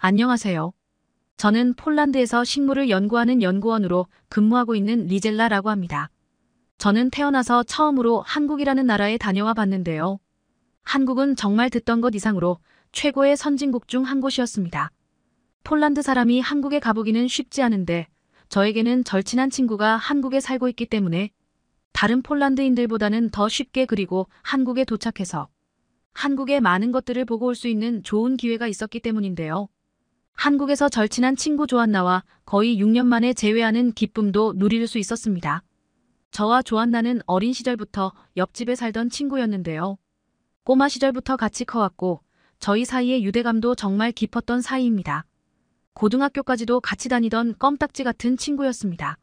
안녕하세요. 저는 폴란드에서 식물을 연구하는 연구원으로 근무하고 있는 리젤라라고 합니다. 저는 태어나서 처음으로 한국이라는 나라에 다녀와 봤는데요. 한국은 정말 듣던 것 이상으로 최고의 선진국 중 한 곳이었습니다. 폴란드 사람이 한국에 가보기는 쉽지 않은데 저에게는 절친한 친구가 한국에 살고 있기 때문에 다른 폴란드인들보다는 더 쉽게 그리고 한국에 도착해서 한국의 많은 것들을 보고 올 수 있는 좋은 기회가 있었기 때문인데요. 한국에서 절친한 친구 조안나와 거의 6년 만에 재회하는 기쁨도 누릴 수 있었습니다. 저와 조안나는 어린 시절부터 옆집에 살던 친구였는데요. 꼬마 시절부터 같이 커왔고 저희 사이의 유대감도 정말 깊었던 사이입니다. 고등학교까지도 같이 다니던 껌딱지 같은 친구였습니다.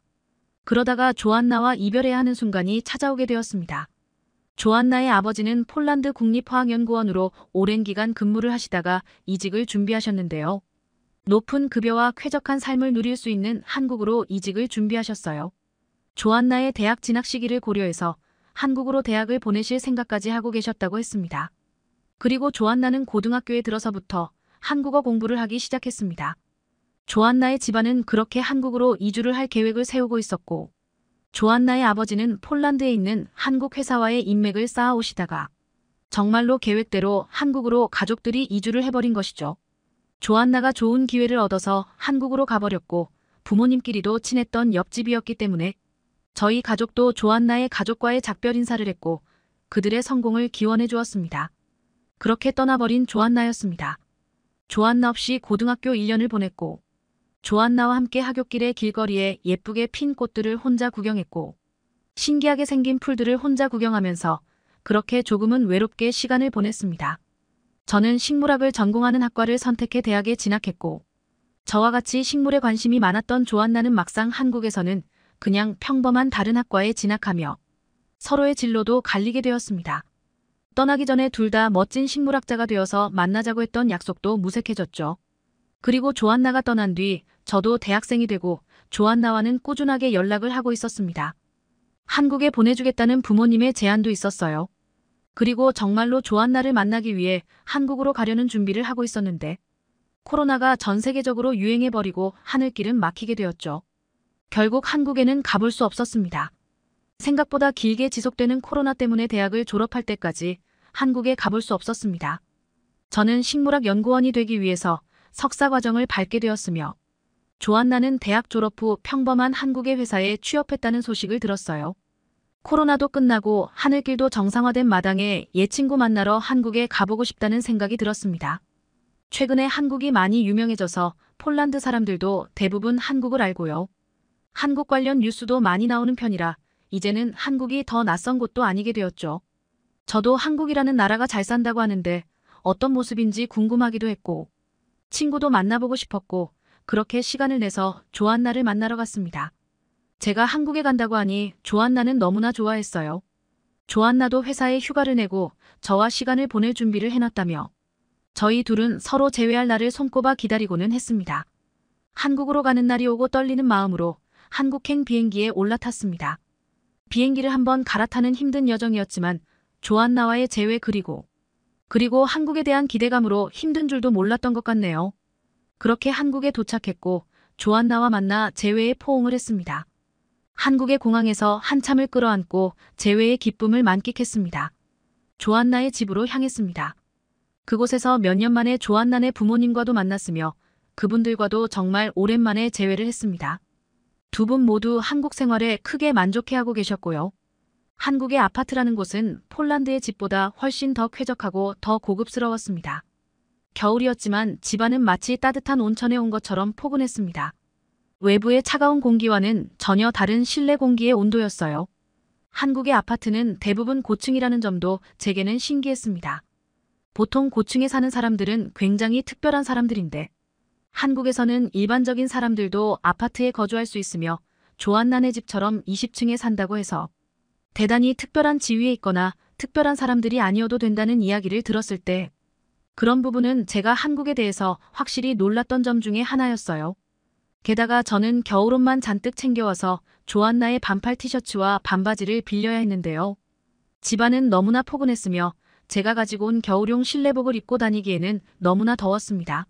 그러다가 조안나와 이별해야 하는 순간이 찾아오게 되었습니다. 조안나의 아버지는 폴란드 국립화학연구원으로 오랜 기간 근무를 하시다가 이직을 준비하셨는데요. 높은 급여와 쾌적한 삶을 누릴 수 있는 한국으로 이직을 준비하셨어요. 조안나의 대학 진학 시기를 고려해서 한국으로 대학을 보내실 생각까지 하고 계셨다고 했습니다. 그리고 조안나는 고등학교에 들어서부터 한국어 공부를 하기 시작했습니다. 조안나의 집안은 그렇게 한국으로 이주를 할 계획을 세우고 있었고 조안나의 아버지는 폴란드에 있는 한국 회사와의 인맥을 쌓아오시다가 정말로 계획대로 한국으로 가족들이 이주를 해버린 것이죠. 조안나가 좋은 기회를 얻어서 한국으로 가버렸고 부모님끼리도 친했던 옆집이었기 때문에 저희 가족도 조안나의 가족과의 작별 인사를 했고 그들의 성공을 기원해 주었습니다. 그렇게 떠나버린 조안나였습니다. 조안나 없이 고등학교 1년을 보냈고 조안나와 함께 하굣길의 길거리에 예쁘게 핀 꽃들을 혼자 구경했고 신기하게 생긴 풀들을 혼자 구경하면서 그렇게 조금은 외롭게 시간을 보냈습니다. 저는 식물학을 전공하는 학과를 선택해 대학에 진학했고 저와 같이 식물에 관심이 많았던 조안나는 막상 한국에서는 그냥 평범한 다른 학과에 진학하며 서로의 진로도 갈리게 되었습니다. 떠나기 전에 둘 다 멋진 식물학자가 되어서 만나자고 했던 약속도 무색해졌죠. 그리고 조안나가 떠난 뒤 저도 대학생이 되고 조안나와는 꾸준하게 연락을 하고 있었습니다. 한국에 보내주겠다는 부모님의 제안도 있었어요. 그리고 정말로 조안나를 만나기 위해 한국으로 가려는 준비를 하고 있었는데 코로나가 전 세계적으로 유행해버리고 하늘길은 막히게 되었죠. 결국 한국에는 가볼 수 없었습니다. 생각보다 길게 지속되는 코로나 때문에 대학을 졸업할 때까지 한국에 가볼 수 없었습니다. 저는 식물학 연구원이 되기 위해서 석사 과정을 밟게 되었으며 조안나는 대학 졸업 후 평범한 한국의 회사에 취업했다는 소식을 들었어요. 코로나도 끝나고 하늘길도 정상화된 마당에 옛 친구 만나러 한국에 가보고 싶다는 생각이 들었습니다. 최근에 한국이 많이 유명해져서 폴란드 사람들도 대부분 한국을 알고요. 한국 관련 뉴스도 많이 나오는 편이라 이제는 한국이 더 낯선 곳도 아니게 되었죠. 저도 한국이라는 나라가 잘 산다고 하는데 어떤 모습인지 궁금하기도 했고 친구도 만나보고 싶었고 그렇게 시간을 내서 조한나를 만나러 갔습니다. 제가 한국에 간다고 하니 조안나는 너무나 좋아했어요. 조안나도 회사에 휴가를 내고 저와 시간을 보낼 준비를 해놨다며 저희 둘은 서로 재회할 날을 손꼽아 기다리고는 했습니다. 한국으로 가는 날이 오고 떨리는 마음으로 한국행 비행기에 올라탔습니다. 비행기를 한번 갈아타는 힘든 여정이었지만 조안나와의 재회 그리고 그리고 한국에 대한 기대감으로 힘든 줄도 몰랐던 것 같네요. 그렇게 한국에 도착했고 조안나와 만나 재회에 포옹을 했습니다. 한국의 공항에서 한참을 끌어안고 재회의 기쁨을 만끽했습니다. 조안나의 집으로 향했습니다. 그곳에서 몇 년 만에 조안나의 부모님과도 만났으며 그분들과도 정말 오랜만에 재회를 했습니다. 두 분 모두 한국 생활에 크게 만족해하고 계셨고요. 한국의 아파트라는 곳은 폴란드의 집보다 훨씬 더 쾌적하고 더 고급스러웠습니다. 겨울이었지만 집안은 마치 따뜻한 온천에 온 것처럼 포근했습니다. 외부의 차가운 공기와는 전혀 다른 실내 공기의 온도였어요. 한국의 아파트는 대부분 고층이라는 점도 제게는 신기했습니다. 보통 고층에 사는 사람들은 굉장히 특별한 사람들인데 한국에서는 일반적인 사람들도 아파트에 거주할 수 있으며 조한난의 집처럼 20층에 산다고 해서 대단히 특별한 지위에 있거나 특별한 사람들이 아니어도 된다는 이야기를 들었을 때 그런 부분은 제가 한국에 대해서 확실히 놀랐던 점 중에 하나였어요. 게다가 저는 겨울옷만 잔뜩 챙겨와서 조안나의 반팔 티셔츠와 반바지를 빌려야 했는데요. 집안은 너무나 포근했으며 제가 가지고 온 겨울용 실내복을 입고 다니기에는 너무나 더웠습니다.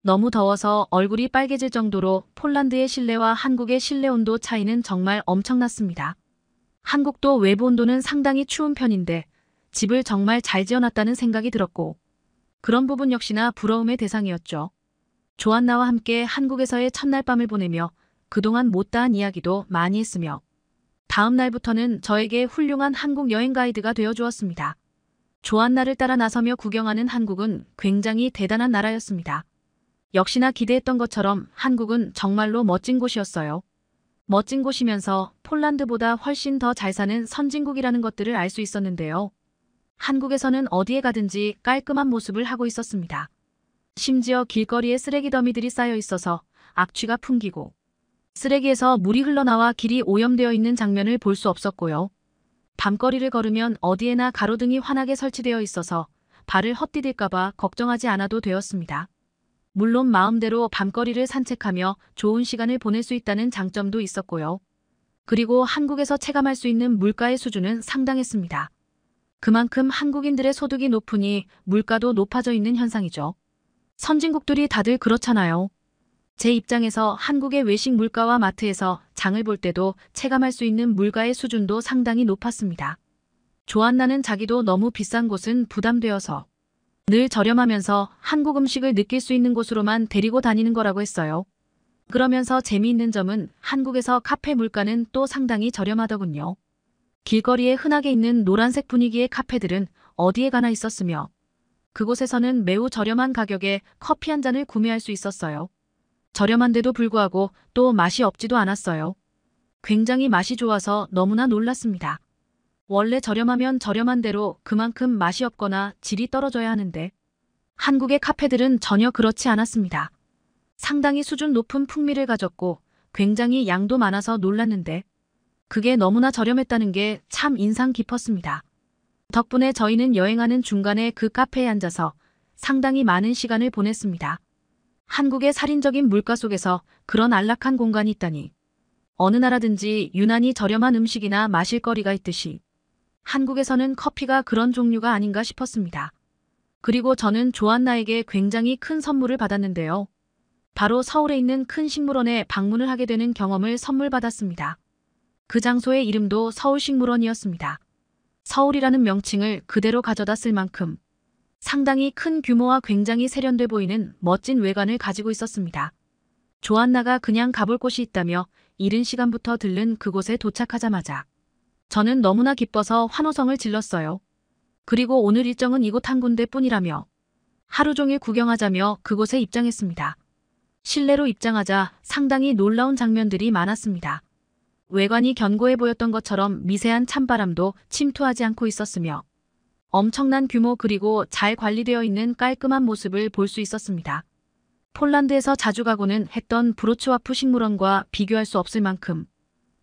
너무 더워서 얼굴이 빨개질 정도로 폴란드의 실내와 한국의 실내 온도 차이는 정말 엄청났습니다. 한국도 외부 온도는 상당히 추운 편인데 집을 정말 잘 지어놨다는 생각이 들었고 그런 부분 역시나 부러움의 대상이었죠. 조안나와 함께 한국에서의 첫날 밤을 보내며 그동안 못다한 이야기도 많이 했으며 다음 날부터는 저에게 훌륭한 한국 여행 가이드가 되어주었습니다. 조안나를 따라 나서며 구경하는 한국은 굉장히 대단한 나라였습니다. 역시나 기대했던 것처럼 한국은 정말로 멋진 곳이었어요. 멋진 곳이면서 폴란드보다 훨씬 더 잘 사는 선진국이라는 것들을 알 수 있었는데요. 한국에서는 어디에 가든지 깔끔한 모습을 하고 있었습니다. 심지어 길거리에 쓰레기 더미들이 쌓여 있어서 악취가 풍기고 쓰레기에서 물이 흘러나와 길이 오염되어 있는 장면을 볼 수 없었고요. 밤거리를 걸으면 어디에나 가로등이 환하게 설치되어 있어서 발을 헛디딜까봐 걱정하지 않아도 되었습니다. 물론 마음대로 밤거리를 산책하며 좋은 시간을 보낼 수 있다는 장점도 있었고요. 그리고 한국에서 체감할 수 있는 물가의 수준은 상당했습니다. 그만큼 한국인들의 소득이 높으니 물가도 높아져 있는 현상이죠. 선진국들이 다들 그렇잖아요. 제 입장에서 한국의 외식 물가와 마트에서 장을 볼 때도 체감할 수 있는 물가의 수준도 상당히 높았습니다. 조안나는 자기도 너무 비싼 곳은 부담되어서 늘 저렴하면서 한국 음식을 느낄 수 있는 곳으로만 데리고 다니는 거라고 했어요. 그러면서 재미있는 점은 한국에서 카페 물가는 또 상당히 저렴하더군요. 길거리에 흔하게 있는 노란색 분위기의 카페들은 어디에 가나 있었으며 그곳에서는 매우 저렴한 가격에 커피 한 잔을 구매할 수 있었어요. 저렴한데도 불구하고 또 맛이 없지도 않았어요. 굉장히 맛이 좋아서 너무나 놀랐습니다. 원래 저렴하면 저렴한 대로 그만큼 맛이 없거나 질이 떨어져야 하는데 한국의 카페들은 전혀 그렇지 않았습니다. 상당히 수준 높은 풍미를 가졌고 굉장히 양도 많아서 놀랐는데 그게 너무나 저렴했다는 게 참 인상 깊었습니다. 덕분에 저희는 여행하는 중간에 그 카페에 앉아서 상당히 많은 시간을 보냈습니다. 한국의 살인적인 물가 속에서 그런 안락한 공간이 있다니. 어느 나라든지 유난히 저렴한 음식이나 마실 거리가 있듯이 한국에서는 커피가 그런 종류가 아닌가 싶었습니다. 그리고 저는 조안나에게 굉장히 큰 선물을 받았는데요. 바로 서울에 있는 큰 식물원에 방문을 하게 되는 경험을 선물 받았습니다. 그 장소의 이름도 서울식물원이었습니다. 서울이라는 명칭을 그대로 가져다 쓸 만큼 상당히 큰 규모와 굉장히 세련돼 보이는 멋진 외관을 가지고 있었습니다. 조안나가 그냥 가볼 곳이 있다며 이른 시간부터 들른 그곳에 도착하자마자 저는 너무나 기뻐서 환호성을 질렀어요. 그리고 오늘 일정은 이곳 한 군데뿐이라며 하루 종일 구경하자며 그곳에 입장했습니다. 실내로 입장하자 상당히 놀라운 장면들이 많았습니다. 외관이 견고해 보였던 것처럼 미세한 찬바람도 침투하지 않고 있었으며 엄청난 규모 그리고 잘 관리되어 있는 깔끔한 모습을 볼 수 있었습니다. 폴란드에서 자주 가고는 했던 브로츠와프 식물원과 비교할 수 없을 만큼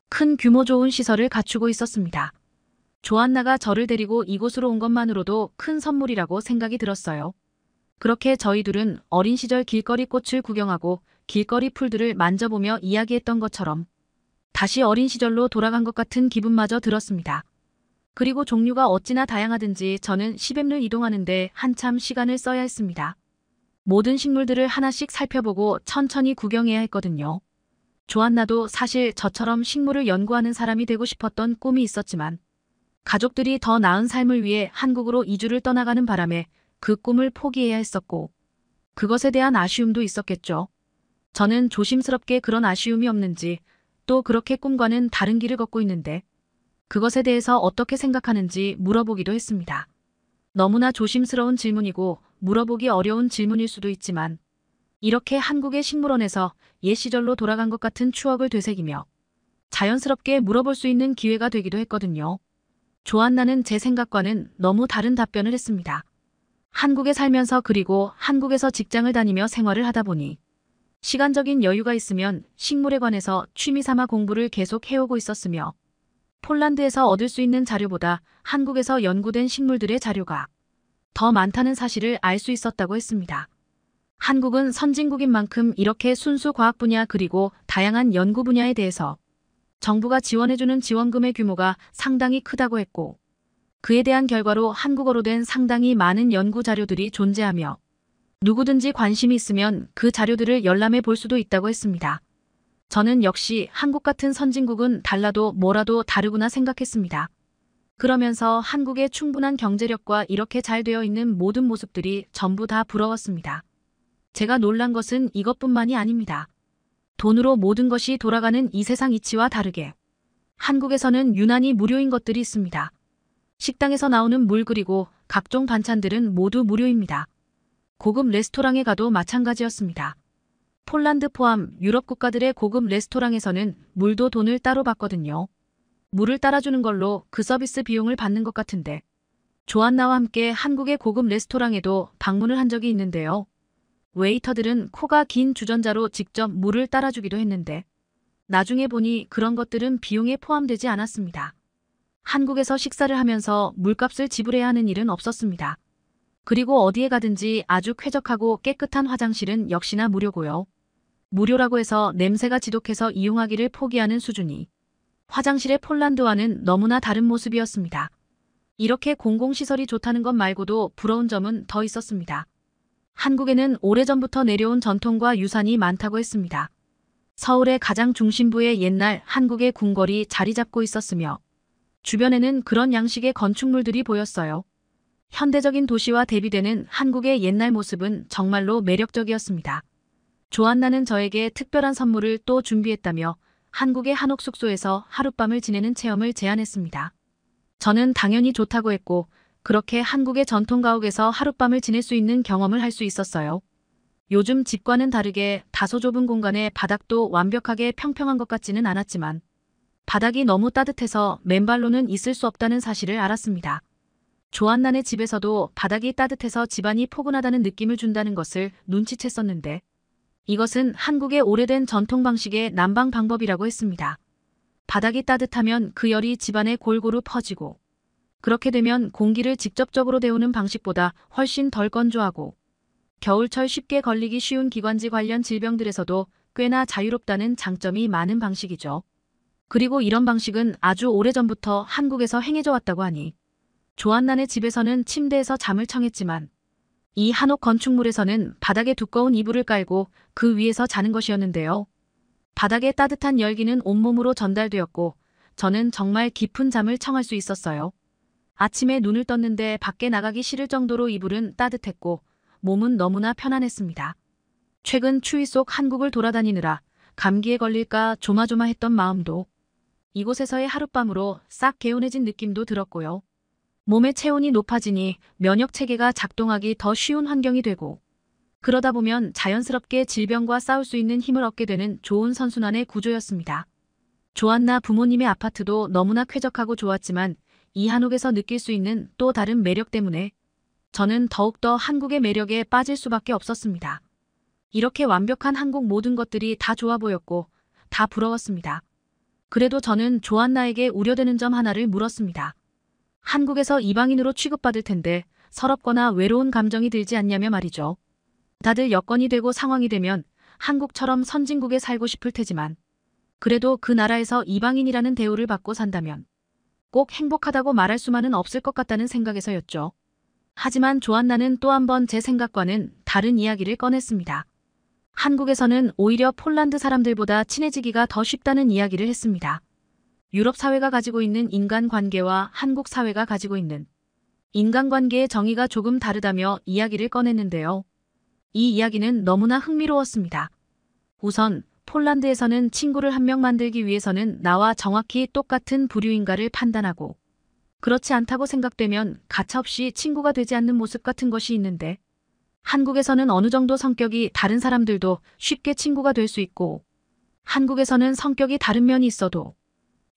큰 규모 좋은 시설을 갖추고 있었습니다. 조안나가 저를 데리고 이곳으로 온 것만으로도 큰 선물이라고 생각이 들었어요. 그렇게 저희 둘은 어린 시절 길거리 꽃을 구경하고 길거리 풀들을 만져보며 이야기했던 것처럼 다시 어린 시절로 돌아간 것 같은 기분마저 들었습니다. 그리고 종류가 어찌나 다양하든지 저는 10엠를 이동하는데 한참 시간을 써야 했습니다. 모든 식물들을 하나씩 살펴보고 천천히 구경해야 했거든요. 조안나도 사실 저처럼 식물을 연구하는 사람이 되고 싶었던 꿈이 있었지만 가족들이 더 나은 삶을 위해 한국으로 이주를 떠나가는 바람에 그 꿈을 포기해야 했었고 그것에 대한 아쉬움도 있었겠죠. 저는 조심스럽게 그런 아쉬움이 없는지 또 그렇게 꿈과는 다른 길을 걷고 있는데 그것에 대해서 어떻게 생각하는지 물어보기도 했습니다. 너무나 조심스러운 질문이고 물어보기 어려운 질문일 수도 있지만 이렇게 한국의 식물원에서 옛 시절로 돌아간 것 같은 추억을 되새기며 자연스럽게 물어볼 수 있는 기회가 되기도 했거든요. 조안나는 제 생각과는 너무 다른 답변을 했습니다. 한국에 살면서 그리고 한국에서 직장을 다니며 생활을 하다 보니 시간적인 여유가 있으면 식물에 관해서 취미 삼아 공부를 계속 해오고 있었으며 폴란드에서 얻을 수 있는 자료보다 한국에서 연구된 식물들의 자료가 더 많다는 사실을 알 수 있었다고 했습니다. 한국은 선진국인 만큼 이렇게 순수 과학 분야 그리고 다양한 연구 분야에 대해서 정부가 지원해주는 지원금의 규모가 상당히 크다고 했고 그에 대한 결과로 한국어로 된 상당히 많은 연구 자료들이 존재하며 누구든지 관심이 있으면 그 자료들을 열람해 볼 수도 있다고 했습니다. 저는 역시 한국 같은 선진국은 달라도 뭐라도 다르구나 생각했습니다. 그러면서 한국의 충분한 경제력과 이렇게 잘 되어 있는 모든 모습들이 전부 다 부러웠습니다. 제가 놀란 것은 이것뿐만이 아닙니다. 돈으로 모든 것이 돌아가는 이 세상 이치와 다르게 한국에서는 유난히 무료인 것들이 있습니다. 식당에서 나오는 물 그리고 각종 반찬들은 모두 무료입니다. 고급 레스토랑에 가도 마찬가지였습니다. 폴란드 포함 유럽 국가들의 고급 레스토랑에서는 물도 돈을 따로 받거든요. 물을 따라주는 걸로 그 서비스 비용을 받는 것 같은데 조안나와 함께 한국의 고급 레스토랑에도 방문을 한 적이 있는데요. 웨이터들은 코가 긴 주전자로 직접 물을 따라주기도 했는데 나중에 보니 그런 것들은 비용에 포함되지 않았습니다. 한국에서 식사를 하면서 물값을 지불해야 하는 일은 없었습니다. 그리고 어디에 가든지 아주 쾌적하고 깨끗한 화장실은 역시나 무료고요. 무료라고 해서 냄새가 지독해서 이용하기를 포기하는 수준이 화장실의 폴란드와는 너무나 다른 모습이었습니다. 이렇게 공공시설이 좋다는 것 말고도 부러운 점은 더 있었습니다. 한국에는 오래전부터 내려온 전통과 유산이 많다고 했습니다. 서울의 가장 중심부에 옛날 한국의 궁궐이 자리 잡고 있었으며 주변에는 그런 양식의 건축물들이 보였어요. 현대적인 도시와 대비되는 한국의 옛날 모습은 정말로 매력적이었습니다. 조안나는 저에게 특별한 선물을 또 준비했다며 한국의 한옥 숙소에서 하룻밤을 지내는 체험을 제안했습니다. 저는 당연히 좋다고 했고 그렇게 한국의 전통 가옥에서 하룻밤을 지낼 수 있는 경험을 할 수 있었어요. 요즘 집과는 다르게 다소 좁은 공간에 바닥도 완벽하게 평평한 것 같지는 않았지만 바닥이 너무 따뜻해서 맨발로는 있을 수 없다는 사실을 알았습니다. 조한난의 집에서도 바닥이 따뜻해서 집안이 포근하다는 느낌을 준다는 것을 눈치챘었는데 이것은 한국의 오래된 전통 방식의 난방 방법이라고 했습니다. 바닥이 따뜻하면 그 열이 집안에 골고루 퍼지고 그렇게 되면 공기를 직접적으로 데우는 방식보다 훨씬 덜 건조하고 겨울철 쉽게 걸리기 쉬운 기관지 관련 질병들에서도 꽤나 자유롭다는 장점이 많은 방식이죠. 그리고 이런 방식은 아주 오래전부터 한국에서 행해져 왔다고 하니 조한난의 집에서는 침대에서 잠을 청했지만 이 한옥 건축물에서는 바닥에 두꺼운 이불을 깔고 그 위에서 자는 것이었는데요. 바닥에 따뜻한 열기는 온몸으로 전달되었고 저는 정말 깊은 잠을 청할 수 있었어요. 아침에 눈을 떴는데 밖에 나가기 싫을 정도로 이불은 따뜻했고 몸은 너무나 편안했습니다. 최근 추위 속 한국을 돌아다니느라 감기에 걸릴까 조마조마했던 마음도 이곳에서의 하룻밤으로 싹 개운해진 느낌도 들었고요. 몸의 체온이 높아지니 면역체계가 작동하기 더 쉬운 환경이 되고 그러다 보면 자연스럽게 질병과 싸울 수 있는 힘을 얻게 되는 좋은 선순환의 구조였습니다. 조안나 부모님의 아파트도 너무나 쾌적하고 좋았지만 이한옥에서 느낄 수 있는 또 다른 매력 때문에 저는 더욱더 한국의 매력에 빠질 수밖에 없었습니다. 이렇게 완벽한 한국 모든 것들이 다 좋아 보였고 다 부러웠습니다. 그래도 저는 조안나에게 우려되는 점 하나를 물었습니다. 한국에서 이방인으로 취급받을 텐데 서럽거나 외로운 감정이 들지 않냐며 말이죠. 다들 여건이 되고 상황이 되면 한국처럼 선진국에 살고 싶을 테지만 그래도 그 나라에서 이방인이라는 대우를 받고 산다면 꼭 행복하다고 말할 수만은 없을 것 같다는 생각에서였죠. 하지만 조안나는 또 한 번 제 생각과는 다른 이야기를 꺼냈습니다. 한국에서는 오히려 폴란드 사람들보다 친해지기가 더 쉽다는 이야기를 했습니다. 유럽 사회가 가지고 있는 인간관계와 한국 사회가 가지고 있는 인간관계의 정의가 조금 다르다며 이야기를 꺼냈는데요. 이 이야기는 너무나 흥미로웠습니다. 우선 폴란드에서는 친구를 한 명 만들기 위해서는 나와 정확히 똑같은 부류인가를 판단하고 그렇지 않다고 생각되면 가차없이 친구가 되지 않는 모습 같은 것이 있는데 한국에서는 어느 정도 성격이 다른 사람들도 쉽게 친구가 될 수 있고 한국에서는 성격이 다른 면이 있어도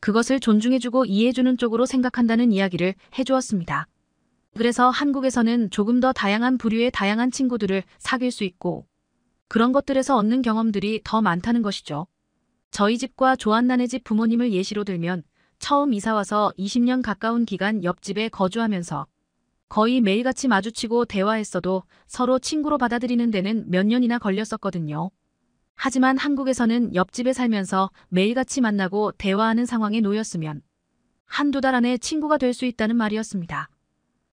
그것을 존중해주고 이해해주는 쪽으로 생각한다는 이야기를 해주었습니다. 그래서 한국에서는 조금 더 다양한 부류의 다양한 친구들을 사귈 수 있고 그런 것들에서 얻는 경험들이 더 많다는 것이죠. 저희 집과 조한나네집 부모님을 예시로 들면 처음 이사와서 20년 가까운 기간 옆집에 거주하면서 거의 매일같이 마주치고 대화했어도 서로 친구로 받아들이는 데는 몇 년이나 걸렸었거든요. 하지만 한국에서는 옆집에 살면서 매일같이 만나고 대화하는 상황에 놓였으면 한두 달 안에 친구가 될 수 있다는 말이었습니다.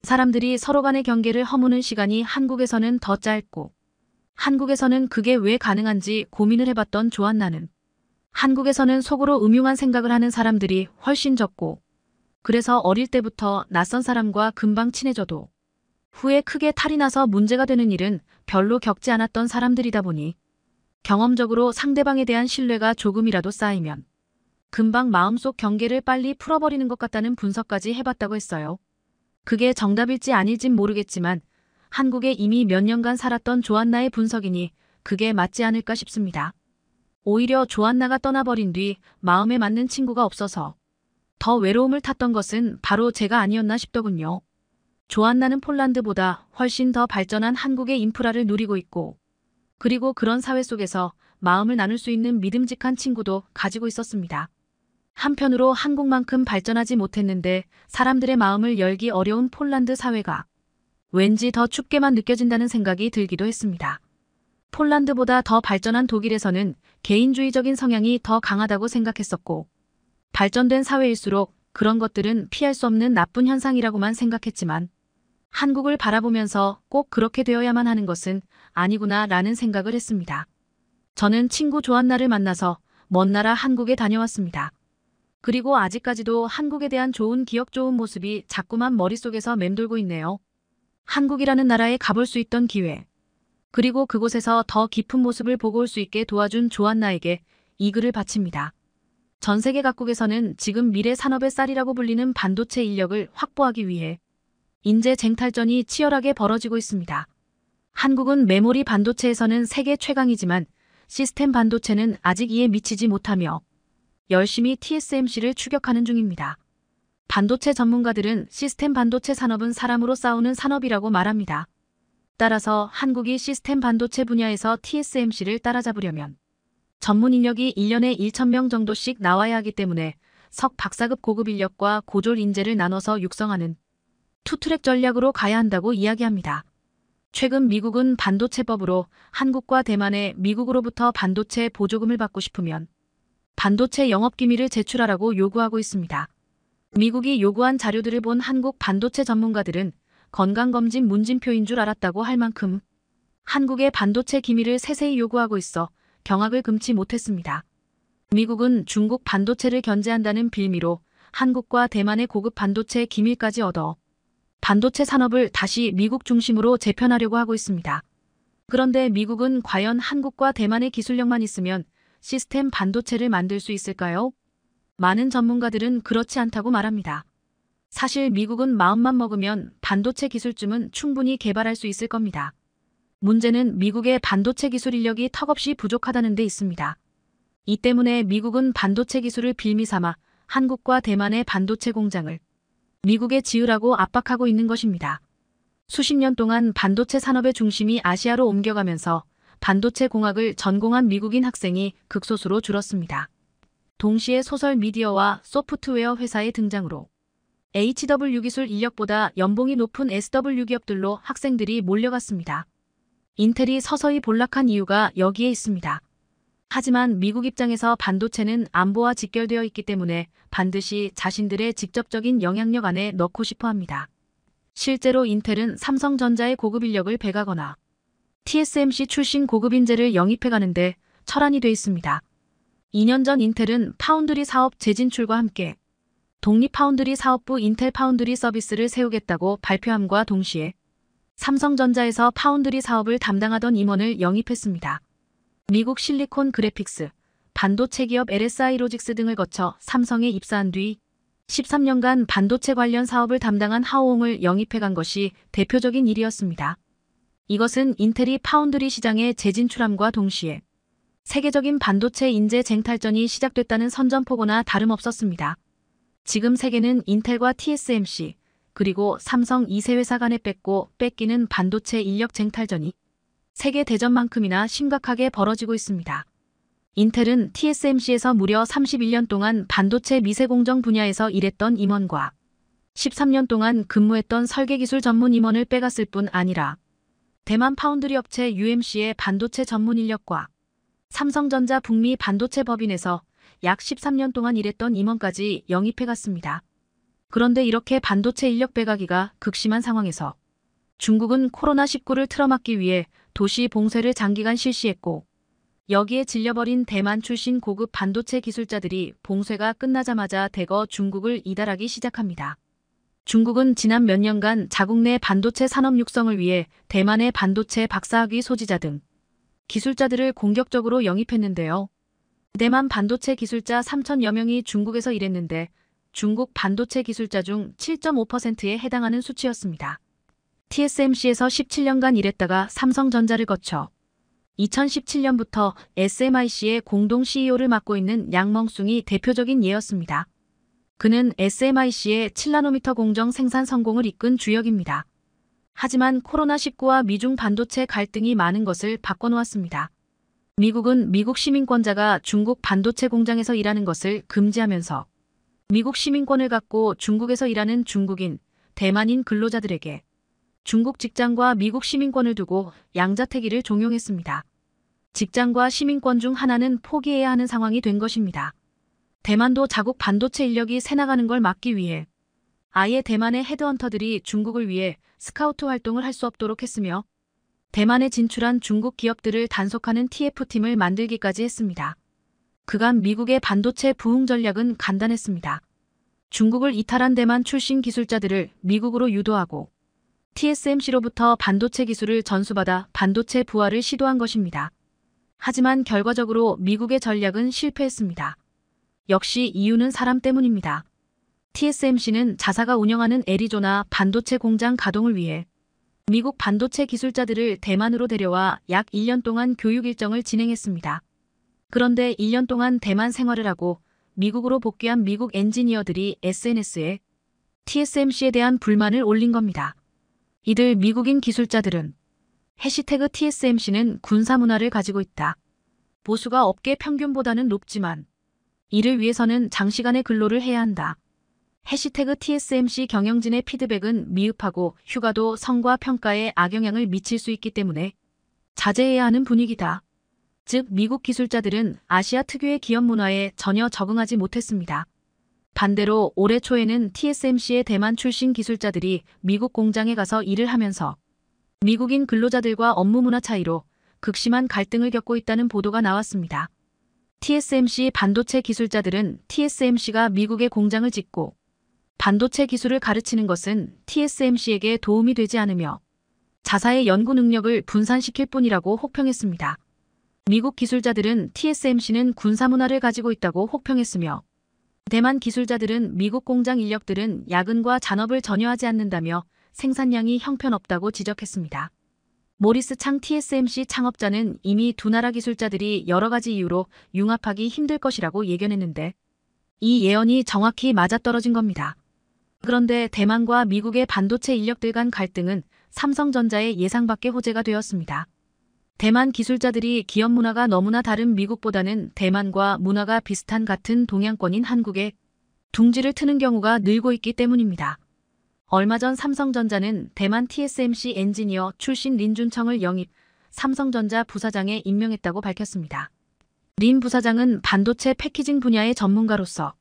사람들이 서로 간의 경계를 허무는 시간이 한국에서는 더 짧고 한국에서는 그게 왜 가능한지 고민을 해봤던 조안나는 한국에서는 속으로 음흉한 생각을 하는 사람들이 훨씬 적고 그래서 어릴 때부터 낯선 사람과 금방 친해져도 후에 크게 탈이 나서 문제가 되는 일은 별로 겪지 않았던 사람들이다 보니 경험적으로 상대방에 대한 신뢰가 조금이라도 쌓이면 금방 마음속 경계를 빨리 풀어버리는 것 같다는 분석까지 해봤다고 했어요. 그게 정답일지 아닐진 모르겠지만 한국에 이미 몇 년간 살았던 조안나의 분석이니 그게 맞지 않을까 싶습니다. 오히려 조안나가 떠나버린 뒤 마음에 맞는 친구가 없어서 더 외로움을 탔던 것은 바로 제가 아니었나 싶더군요. 조안나는 폴란드보다 훨씬 더 발전한 한국의 인프라를 누리고 있고 그리고 그런 사회 속에서 마음을 나눌 수 있는 믿음직한 친구도 가지고 있었습니다. 한편으로 한국만큼 발전하지 못했는데 사람들의 마음을 열기 어려운 폴란드 사회가 왠지 더 춥게만 느껴진다는 생각이 들기도 했습니다. 폴란드보다 더 발전한 독일에서는 개인주의적인 성향이 더 강하다고 생각했었고 발전된 사회일수록 그런 것들은 피할 수 없는 나쁜 현상이라고만 생각했지만 한국을 바라보면서 꼭 그렇게 되어야만 하는 것은 아니구나 라는 생각을 했습니다. 저는 친구 조한나를 만나서 먼 나라 한국에 다녀왔습니다. 그리고 아직까지도 한국에 대한 좋은 기억 좋은 모습이 자꾸만 머릿속에서 맴돌고 있네요. 한국이라는 나라에 가볼 수 있던 기회 그리고 그곳에서 더 깊은 모습을 보고 올 수 있게 도와준 조한나에게 이 글을 바칩니다. 전 세계 각국에서는 지금 미래 산업의 쌀이라고 불리는 반도체 인력을 확보하기 위해 인재 쟁탈전이 치열하게 벌어지고 있습니다. 한국은 메모리 반도체에서는 세계 최강이지만 시스템 반도체는 아직 이에 미치지 못하며 열심히 TSMC를 추격하는 중입니다. 반도체 전문가들은 시스템 반도체 산업은 사람으로 싸우는 산업이라고 말합니다. 따라서 한국이 시스템 반도체 분야에서 TSMC를 따라잡으려면 전문 인력이 1년에 1천명 정도씩 나와야 하기 때문에 석 박사급 고급 인력과 고졸 인재를 나눠서 육성하는 투트랙 전략으로 가야 한다고 이야기합니다. 최근 미국은 반도체법으로 한국과 대만에 미국으로부터 반도체 보조금을 받고 싶으면 반도체 영업기밀을 제출하라고 요구하고 있습니다. 미국이 요구한 자료들을 본 한국 반도체 전문가들은 건강검진 문진표인 줄 알았다고 할 만큼 한국의 반도체 기밀을 세세히 요구하고 있어 경악을 금치 못했습니다. 미국은 중국 반도체를 견제한다는 빌미로 한국과 대만의 고급 반도체 기밀까지 얻어 반도체 산업을 다시 미국 중심으로 재편하려고 하고 있습니다. 그런데 미국은 과연 한국과 대만의 기술력만 있으면 시스템 반도체를 만들 수 있을까요? 많은 전문가들은 그렇지 않다고 말합니다. 사실 미국은 마음만 먹으면 반도체 기술쯤은 충분히 개발할 수 있을 겁니다. 문제는 미국의 반도체 기술 인력이 턱없이 부족하다는 데 있습니다. 이 때문에 미국은 반도체 기술을 빌미삼아 한국과 대만의 반도체 공장을 미국에 지으라고 압박하고 있는 것입니다. 수십 년 동안 반도체 산업의 중심이 아시아로 옮겨가면서 반도체 공학을 전공한 미국인 학생이 극소수로 줄었습니다. 동시에 소설 미디어와 소프트웨어 회사의 등장으로 HW 기술 인력보다 연봉이 높은 SW 기업들로 학생들이 몰려갔습니다. 인텔이 서서히 몰락한 이유가 여기에 있습니다. 하지만 미국 입장에서 반도체는 안보와 직결되어 있기 때문에 반드시 자신들의 직접적인 영향력 안에 넣고 싶어 합니다. 실제로 인텔은 삼성전자의 고급 인력을 배가거나 TSMC 출신 고급 인재를 영입해가는데 철안이 돼 있습니다. 2년 전 인텔은 파운드리 사업 재진출과 함께 독립 파운드리 사업부 인텔 파운드리 서비스를 세우겠다고 발표함과 동시에 삼성전자에서 파운드리 사업을 담당하던 임원을 영입했습니다. 미국 실리콘 그래픽스, 반도체 기업 LSI 로직스 등을 거쳐 삼성에 입사한 뒤 13년간 반도체 관련 사업을 담당한 하오옹을 영입해 간 것이 대표적인 일이었습니다. 이것은 인텔이 파운드리 시장에 재진출함과 동시에 세계적인 반도체 인재 쟁탈전이 시작됐다는 선전포고나 다름없었습니다. 지금 세계는 인텔과 TSMC, 그리고 삼성 2세 회사 간에 뺏고 뺏기는 반도체 인력 쟁탈전이 세계 대전만큼이나 심각하게 벌어지고 있습니다. 인텔은 TSMC에서 무려 31년 동안 반도체 미세공정 분야에서 일했던 임원과 13년 동안 근무했던 설계기술 전문 임원을 빼갔을 뿐 아니라 대만 파운드리 업체 UMC의 반도체 전문 인력과 삼성전자 북미 반도체 법인에서 약 13년 동안 일했던 임원까지 영입해갔습니다. 그런데 이렇게 반도체 인력 빼가기가 극심한 상황에서 중국은 코로나19를 틀어막기 위해 도시 봉쇄를 장기간 실시했고 여기에 질려버린 대만 출신 고급 반도체 기술자들이 봉쇄가 끝나자마자 대거 중국을 이달하기 시작합니다. 중국은 지난 몇 년간 자국 내 반도체 산업 육성을 위해 대만의 반도체 박사학위 소지자 등 기술자들을 공격적으로 영입했는데요. 대만 반도체 기술자 3천여 명이 중국에서 일했는데 중국 반도체 기술자 중 7.5%에 해당하는 수치였습니다. TSMC에서 17년간 일했다가 삼성전자를 거쳐 2017년부터 SMIC의 공동 CEO를 맡고 있는 양멍숭이 대표적인 예였습니다. 그는 SMIC의 7나노미터 공정 생산 성공을 이끈 주역입니다. 하지만 코로나19와 미중 반도체 갈등이 많은 것을 바꿔놓았습니다. 미국은 미국 시민권자가 중국 반도체 공장에서 일하는 것을 금지하면서 미국 시민권을 갖고 중국에서 일하는 중국인, 대만인 근로자들에게 중국 직장과 미국 시민권을 두고 양자택일을 종용했습니다. 직장과 시민권 중 하나는 포기해야 하는 상황이 된 것입니다. 대만도 자국 반도체 인력이 새나가는 걸 막기 위해 아예 대만의 헤드헌터들이 중국을 위해 스카우트 활동을 할 수 없도록 했으며 대만에 진출한 중국 기업들을 단속하는 TF팀을 만들기까지 했습니다. 그간 미국의 반도체 부흥 전략은 간단했습니다. 중국을 이탈한 대만 출신 기술자들을 미국으로 유도하고 TSMC로부터 반도체 기술을 전수받아 반도체 부활을 시도한 것입니다. 하지만 결과적으로 미국의 전략은 실패했습니다. 역시 이유는 사람 때문입니다. TSMC는 자사가 운영하는 애리조나 반도체 공장 가동을 위해 미국 반도체 기술자들을 대만으로 데려와 약 1년 동안 교육 일정을 진행했습니다. 그런데 1년 동안 대만 생활을 하고 미국으로 복귀한 미국 엔지니어들이 SNS에 TSMC에 대한 불만을 올린 겁니다. 이들 미국인 기술자들은 해시태그 TSMC는 군사 문화를 가지고 있다. 보수가 업계 평균보다는 높지만 이를 위해서는 장시간의 근로를 해야 한다. 해시태그 TSMC 경영진의 피드백은 미흡하고 휴가도 성과 평가에 악영향을 미칠 수 있기 때문에 자제해야 하는 분위기다. 즉 미국 기술자들은 아시아 특유의 기업 문화에 전혀 적응하지 못했습니다. 반대로 올해 초에는 TSMC의 대만 출신 기술자들이 미국 공장에 가서 일을 하면서 미국인 근로자들과 업무 문화 차이로 극심한 갈등을 겪고 있다는 보도가 나왔습니다. TSMC 반도체 기술자들은 TSMC가 미국에 공장을 짓고 반도체 기술을 가르치는 것은 TSMC에게 도움이 되지 않으며 자사의 연구 능력을 분산시킬 뿐이라고 혹평했습니다. 미국 기술자들은 TSMC는 군사 문화를 가지고 있다고 혹평했으며 대만 기술자들은 미국 공장 인력들은 야근과 잔업을 전혀 하지 않는다며 생산량이 형편없다고 지적했습니다. 모리스 창 TSMC 창업자는 이미 두 나라 기술자들이 여러 가지 이유로 융합하기 힘들 것이라고 예견했는데 이 예언이 정확히 맞아떨어진 겁니다. 그런데 대만과 미국의 반도체 인력들 간 갈등은 삼성전자의 예상밖의 호재가 되었습니다. 대만 기술자들이 기업 문화가 너무나 다른 미국보다는 대만과 문화가 비슷한 같은 동양권인 한국에 둥지를 트는 경우가 늘고 있기 때문입니다. 얼마 전 삼성전자는 대만 TSMC 엔지니어 출신 린준청을 영입, 삼성전자 부사장에 임명했다고 밝혔습니다. 린 부사장은 반도체 패키징 분야의 전문가로서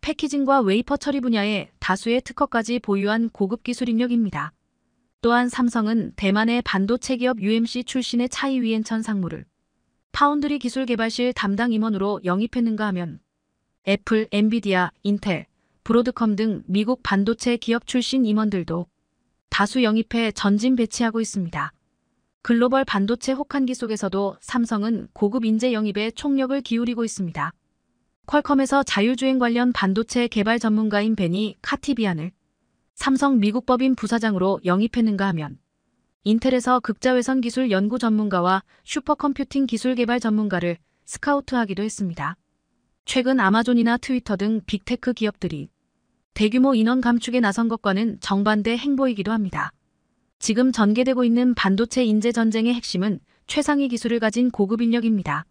패키징과 웨이퍼 처리 분야에 다수의 특허까지 보유한 고급 기술 인력입니다. 또한 삼성은 대만의 반도체 기업 UMC 출신의 차이 위엔천 상무를 파운드리 기술 개발실 담당 임원으로 영입했는가 하면 애플, 엔비디아, 인텔, 브로드컴 등 미국 반도체 기업 출신 임원들도 다수 영입해 전진 배치하고 있습니다. 글로벌 반도체 혹한기 속에서도 삼성은 고급 인재 영입에 총력을 기울이고 있습니다. 퀄컴에서 자율주행 관련 반도체 개발 전문가인 베니 카티비안을 삼성 미국 법인 부사장으로 영입했는가 하면 인텔에서 극자외선 기술 연구 전문가와 슈퍼컴퓨팅 기술 개발 전문가를 스카우트하기도 했습니다. 최근 아마존이나 트위터 등 빅테크 기업들이 대규모 인원 감축에 나선 것과는 정반대 행보이기도 합니다. 지금 전개되고 있는 반도체 인재 전쟁의 핵심은 최상위 기술을 가진 고급 인력입니다.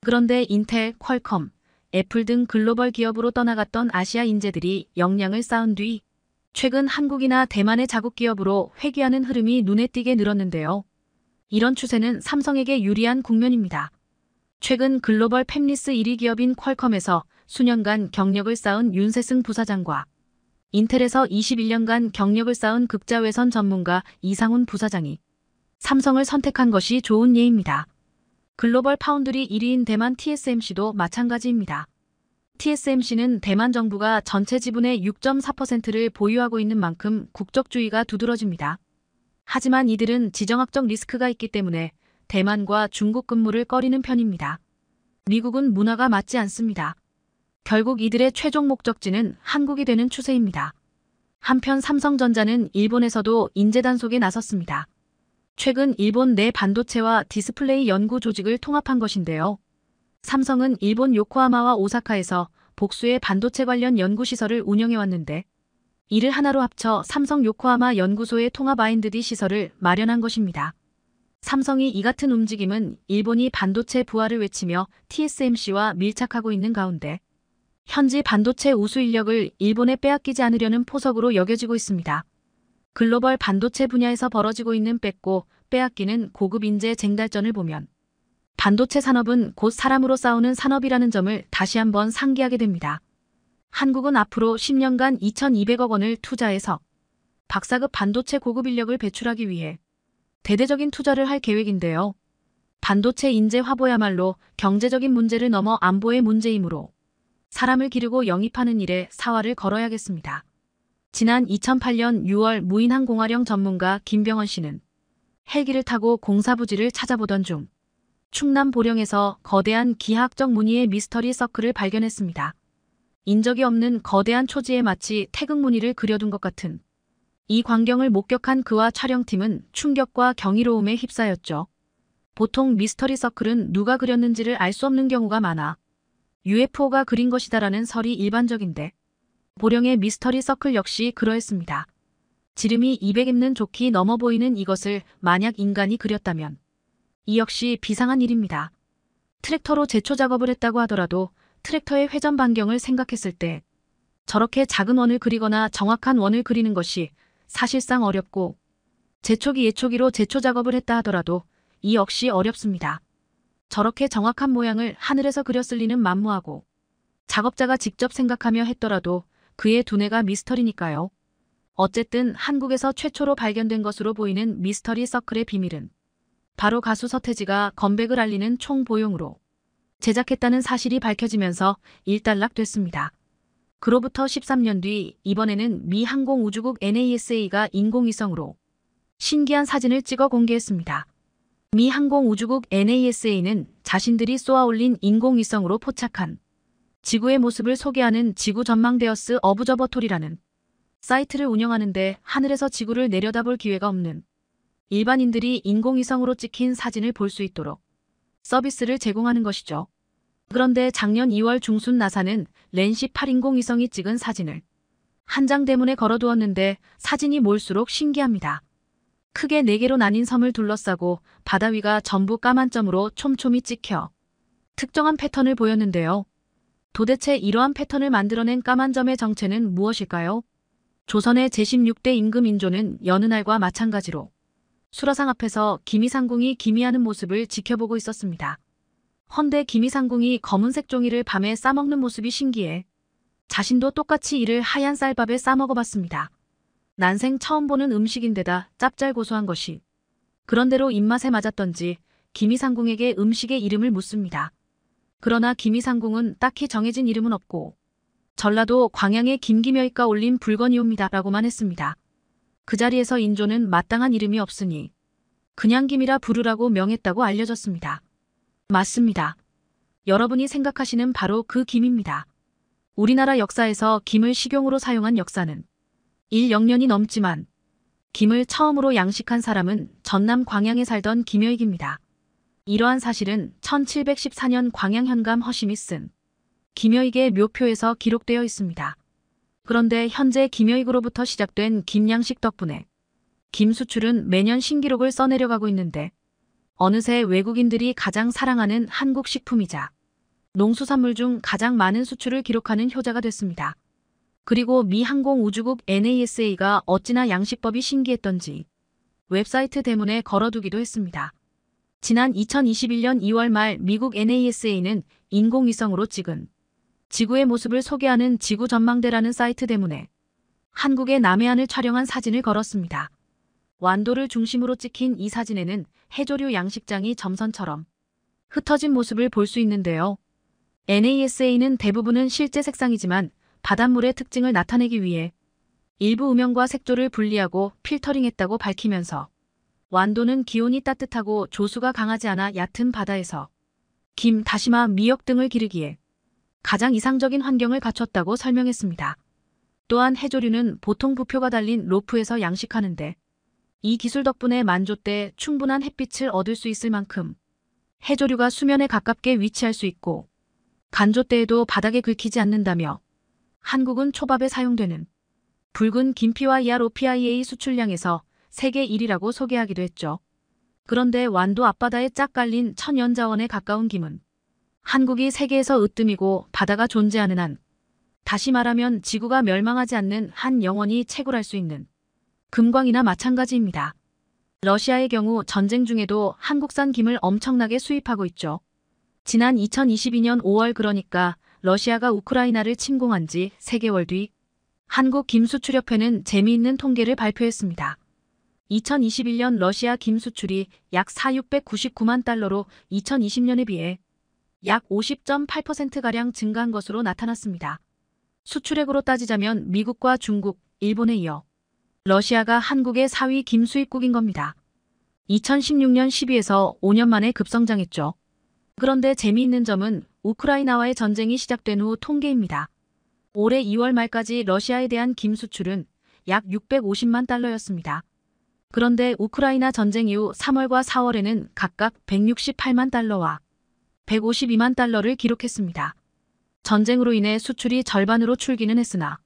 그런데 인텔, 퀄컴, 애플 등 글로벌 기업으로 떠나갔던 아시아 인재들이 역량을 쌓은 뒤 최근 한국이나 대만의 자국 기업으로 회귀하는 흐름이 눈에 띄게 늘었는데요. 이런 추세는 삼성에게 유리한 국면입니다. 최근 글로벌 팹리스 1위 기업인 퀄컴에서 수년간 경력을 쌓은 윤세승 부사장과 인텔에서 21년간 경력을 쌓은 극자외선 전문가 이상훈 부사장이 삼성을 선택한 것이 좋은 예입니다. 글로벌 파운드리 1위인 대만 TSMC도 마찬가지입니다. TSMC는 대만 정부가 전체 지분의 6.4%를 보유하고 있는 만큼 국적주의가 두드러집니다. 하지만 이들은 지정학적 리스크가 있기 때문에 대만과 중국 근무를 꺼리는 편입니다. 미국은 문화가 맞지 않습니다. 결국 이들의 최종 목적지는 한국이 되는 추세입니다. 한편 삼성전자는 일본에서도 인재단속에 나섰습니다. 최근 일본 내 반도체와 디스플레이 연구 조직을 통합한 것인데요. 삼성은 일본 요코하마와 오사카에서 복수의 반도체 관련 연구시설을 운영해왔는데 이를 하나로 합쳐 삼성 요코하마 연구소의 통합 아인드디 시설을 마련한 것입니다. 삼성이 이 같은 움직임은 일본이 반도체 부활을 외치며 TSMC와 밀착하고 있는 가운데 현지 반도체 우수 인력을 일본에 빼앗기지 않으려는 포석으로 여겨지고 있습니다. 글로벌 반도체 분야에서 벌어지고 있는 뺏고 빼앗기는 고급 인재 쟁달전을 보면 반도체 산업은 곧 사람으로 싸우는 산업이라는 점을 다시 한번 상기하게 됩니다. 한국은 앞으로 10년간 2,200억 원을 투자해서 박사급 반도체 고급 인력을 배출하기 위해 대대적인 투자를 할 계획인데요. 반도체 인재 화보야말로 경제적인 문제를 넘어 안보의 문제이므로 사람을 기르고 영입하는 일에 사활을 걸어야겠습니다. 지난 2008년 6월 무인항공화령 전문가 김병헌 씨는 헬기를 타고 공사부지를 찾아보던 중 충남 보령에서 거대한 기하학적 무늬의 미스터리 서클을 발견했습니다. 인적이 없는 거대한 초지에 마치 태극 무늬를 그려둔 것 같은 이 광경을 목격한 그와 촬영팀은 충격과 경이로움에 휩싸였죠. 보통 미스터리 서클은 누가 그렸는지를 알 수 없는 경우가 많아 UFO가 그린 것이다라는 설이 일반적인데 보령의 미스터리 서클 역시 그러했습니다. 지름이 200 있는 좋기 넘어 보이는 이것을 만약 인간이 그렸다면 이 역시 비상한 일입니다. 트랙터로 제초 작업을 했다고 하더라도 트랙터의 회전 반경을 생각했을 때 저렇게 작은 원을 그리거나 정확한 원을 그리는 것이 사실상 어렵고 제초기 예초기로 제초 작업을 했다 하더라도 이 역시 어렵습니다. 저렇게 정확한 모양을 하늘에서 그렸을 리는 만무하고 작업자가 직접 생각하며 했더라도 그의 두뇌가 미스터리니까요. 어쨌든 한국에서 최초로 발견된 것으로 보이는 미스터리 서클의 비밀은 바로 가수 서태지가 건백을 알리는 총보용으로 제작했다는 사실이 밝혀지면서 일단락됐습니다. 그로부터 13년 뒤 이번에는 미 항공우주국 NASA가 인공위성으로 신기한 사진을 찍어 공개했습니다. 미 항공우주국 NASA는 자신들이 쏘아올린 인공위성으로 포착한 지구의 모습을 소개하는 지구 전망데어스 어브저버토리라는 사이트를 운영하는데 하늘에서 지구를 내려다볼 기회가 없는 일반인들이 인공위성으로 찍힌 사진을 볼 수 있도록 서비스를 제공하는 것이죠. 그런데 작년 2월 중순 나사는 렌시 8인공위성이 찍은 사진을 한 장 대문에 걸어두었는데 사진이 몰수록 신기합니다. 크게 4개로 나뉜 섬을 둘러싸고 바다 위가 전부 까만 점으로 촘촘히 찍혀 특정한 패턴을 보였는데요. 도대체 이러한 패턴을 만들어낸 까만 점의 정체는 무엇일까요? 조선의 제16대 임금 인조는 여느 날과 마찬가지로 수라상 앞에서 김이상궁이 기미하는 모습을 지켜보고 있었습니다. 헌데 김이상궁이 검은색 종이를 밤에 싸먹는 모습이 신기해 자신도 똑같이 이를 하얀 쌀밥에 싸먹어봤습니다. 난생 처음 보는 음식인데다 짭짤고소한 것이 그런대로 입맛에 맞았던지 김이상궁에게 음식의 이름을 묻습니다. 그러나 김이상궁은 딱히 정해진 이름은 없고 전라도 광양의 김기묘이가 올린 불건이옵니다라고만 했습니다. 그 자리에서 인조는 마땅한 이름이 없으니 그냥 김이라 부르라고 명했다고 알려졌습니다. 맞습니다. 여러분이 생각하시는 바로 그 김입니다. 우리나라 역사에서 김을 식용으로 사용한 역사는 100년이 넘지만 김을 처음으로 양식한 사람은 전남 광양에 살던 김여익입니다. 이러한 사실은 1714년 광양 현감 허심이 쓴 김여익의 묘표에서 기록되어 있습니다. 그런데 현재 김여익으로부터 시작된 김양식 덕분에 김수출은 매년 신기록을 써내려가고 있는데 어느새 외국인들이 가장 사랑하는 한국 식품이자 농수산물 중 가장 많은 수출을 기록하는 효자가 됐습니다. 그리고 미 항공우주국 NASA가 어찌나 양식법이 신기했던지 웹사이트 대문에 걸어두기도 했습니다. 지난 2021년 2월 말 미국 NASA는 인공위성으로 찍은 지구의 모습을 소개하는 지구 전망대라는 사이트 때문에 한국의 남해안을 촬영한 사진을 걸었습니다. 완도를 중심으로 찍힌 이 사진에는 해조류 양식장이 점선처럼 흩어진 모습을 볼 수 있는데요. NASA는 대부분은 실제 색상이지만 바닷물의 특징을 나타내기 위해 일부 음영과 색조를 분리하고 필터링했다고 밝히면서 완도는 기온이 따뜻하고 조수가 강하지 않아 얕은 바다에서 김, 다시마, 미역 등을 기르기에 가장 이상적인 환경을 갖췄다고 설명했습니다. 또한 해조류는 보통 부표가 달린 로프에서 양식하는데 이 기술 덕분에 만조 때 충분한 햇빛을 얻을 수 있을 만큼 해조류가 수면에 가깝게 위치할 수 있고 간조 때에도 바닥에 긁히지 않는다며 한국은 초밥에 사용되는 붉은 김피와 이아로피아이에이 수출량에서 세계 1위라고 소개하기도 했죠. 그런데 완도 앞바다에 짝 깔린 천연자원에 가까운 김은 한국이 세계에서 으뜸이고 바다가 존재하는 한 다시 말하면 지구가 멸망하지 않는 한 영원히 채굴할 수 있는 금광이나 마찬가지입니다. 러시아의 경우 전쟁 중에도 한국산 김을 엄청나게 수입하고 있죠. 지난 2022년 5월 그러니까 러시아가 우크라이나를 침공한 지 3개월 뒤 한국 김수출협회는 재미있는 통계를 발표했습니다. 2021년 러시아 김수출이 약 4,699만 달러로 2020년에 비해 약 50.8%가량 증가한 것으로 나타났습니다. 수출액으로 따지자면 미국과 중국, 일본에 이어 러시아가 한국의 4위 김수입국인 겁니다. 2016년 12에서 5년 만에 급성장했죠. 그런데 재미있는 점은 우크라이나와의 전쟁이 시작된 후 통계입니다. 올해 2월 말까지 러시아에 대한 김 수출은 약 650만 달러였습니다. 그런데 우크라이나 전쟁 이후 3월과 4월에는 각각 168만 달러와 152만 달러를 기록했습니다. 전쟁으로 인해 수출이 절반으로 줄기는 했으나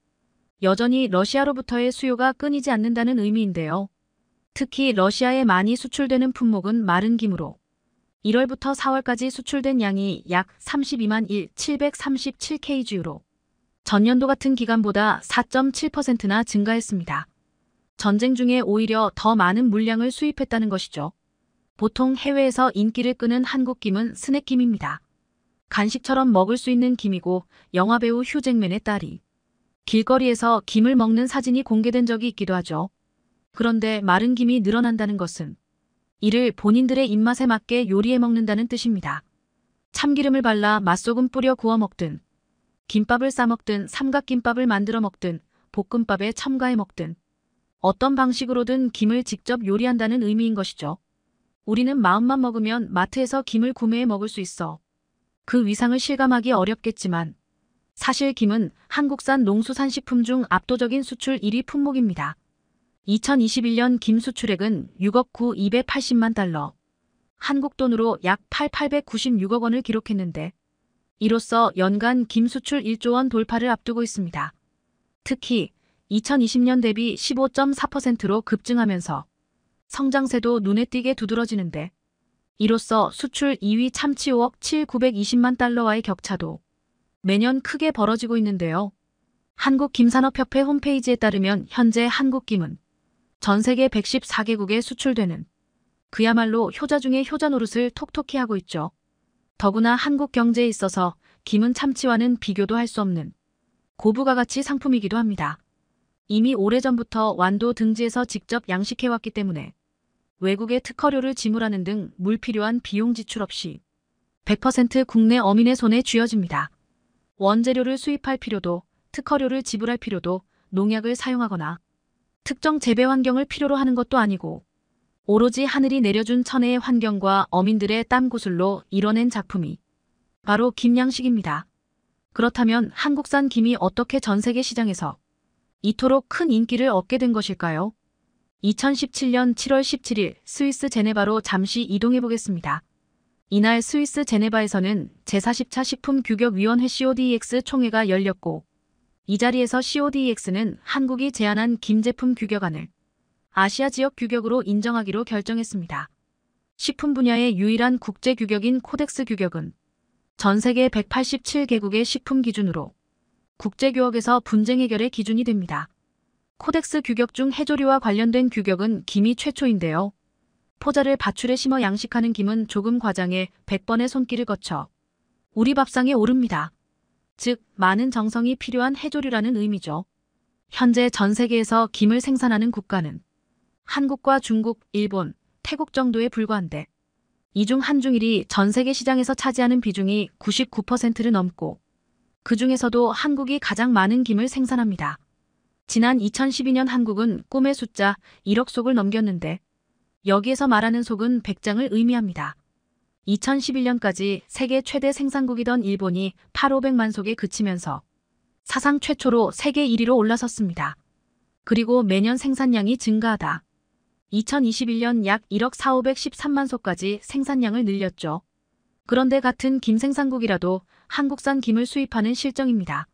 여전히 러시아로부터의 수요가 끊이지 않는다는 의미인데요. 특히 러시아에 많이 수출되는 품목은 마른 김으로 1월부터 4월까지 수출된 양이 약 32만 1,737kg로 전년도 같은 기간보다 4.7%나 증가했습니다. 전쟁 중에 오히려 더 많은 물량을 수입했다는 것이죠. 보통 해외에서 인기를 끄는 한국 김은 스낵김입니다. 간식처럼 먹을 수 있는 김이고 영화배우 휴잭맨의 딸이 길거리에서 김을 먹는 사진이 공개된 적이 있기도 하죠. 그런데 마른 김이 늘어난다는 것은 이를 본인들의 입맛에 맞게 요리해 먹는다는 뜻입니다. 참기름을 발라 맛소금 뿌려 구워 먹든 김밥을 싸 먹든 삼각김밥을 만들어 먹든 볶음밥에 첨가해 먹든 어떤 방식으로든 김을 직접 요리한다는 의미인 것이죠. 우리는 마음만 먹으면 마트에서 김을 구매해 먹을 수 있어. 그 위상을 실감하기 어렵겠지만 사실 김은 한국산 농수산식품 중 압도적인 수출 1위 품목입니다. 2021년 김 수출액은 6억 9 280만 달러, 한국 돈으로 약 8,896억 원을 기록했는데 이로써 연간 김 수출 1조 원 돌파를 앞두고 있습니다. 특히 2020년 대비 15.4%로 급증하면서 성장세도 눈에 띄게 두드러지는데 이로써 수출 2위 참치 5억 7,920만 달러와의 격차도 매년 크게 벌어지고 있는데요. 한국김산업협회 홈페이지에 따르면 현재 한국김은 전 세계 114개국에 수출되는 그야말로 효자 중에 효자 노릇을 톡톡히 하고 있죠. 더구나 한국 경제에 있어서 김은 참치와는 비교도 할 수 없는 고부가가치 상품이기도 합니다. 이미 오래전부터 완도 등지에서 직접 양식해왔기 때문에 외국의 특허료를 지불하는 등 물필요한 비용 지출 없이 100% 국내 어민의 손에 쥐어집니다. 원재료를 수입할 필요도 특허료를 지불할 필요도 농약을 사용하거나 특정 재배 환경을 필요로 하는 것도 아니고 오로지 하늘이 내려준 천혜의 환경과 어민들의 땀구슬로 이뤄낸 작품이 바로 김양식입니다. 그렇다면 한국산 김이 어떻게 전 세계 시장에서 이토록 큰 인기를 얻게 된 것일까요? 2017년 7월 17일 스위스 제네바로 잠시 이동해 보겠습니다. 이날 스위스 제네바에서는 제40차 식품규격위원회 CODEX 총회가 열렸고 이 자리에서 CODEX는 한국이 제안한 김제품 규격안을 아시아 지역 규격으로 인정하기로 결정했습니다. 식품 분야의 유일한 국제 규격인 코덱스 규격은 전 세계 187개국의 식품 기준으로 국제교역에서 분쟁 해결의 기준이 됩니다. 코덱스 규격 중 해조류와 관련된 규격은 김이 최초인데요. 포자를 밭줄에 심어 양식하는 김은 조금 과장해 100번의 손길을 거쳐 우리 밥상에 오릅니다. 즉, 많은 정성이 필요한 해조류라는 의미죠. 현재 전 세계에서 김을 생산하는 국가는 한국과 중국, 일본, 태국 정도에 불과한데 이 중 한중일이 전 세계 시장에서 차지하는 비중이 99%를 넘고 그 중에서도 한국이 가장 많은 김을 생산합니다. 지난 2012년 한국은 꿈의 숫자 1억 속을 넘겼는데 여기에서 말하는 속은 100장을 의미합니다. 2011년까지 세계 최대 생산국이던 일본이 8,500만 속에 그치면서 사상 최초로 세계 1위로 올라섰습니다. 그리고 매년 생산량이 증가하다. 2021년 약 1억 4,513만 속까지 생산량을 늘렸죠. 그런데 같은 김 생산국이라도 한국산 김을 수입하는 실정입니다.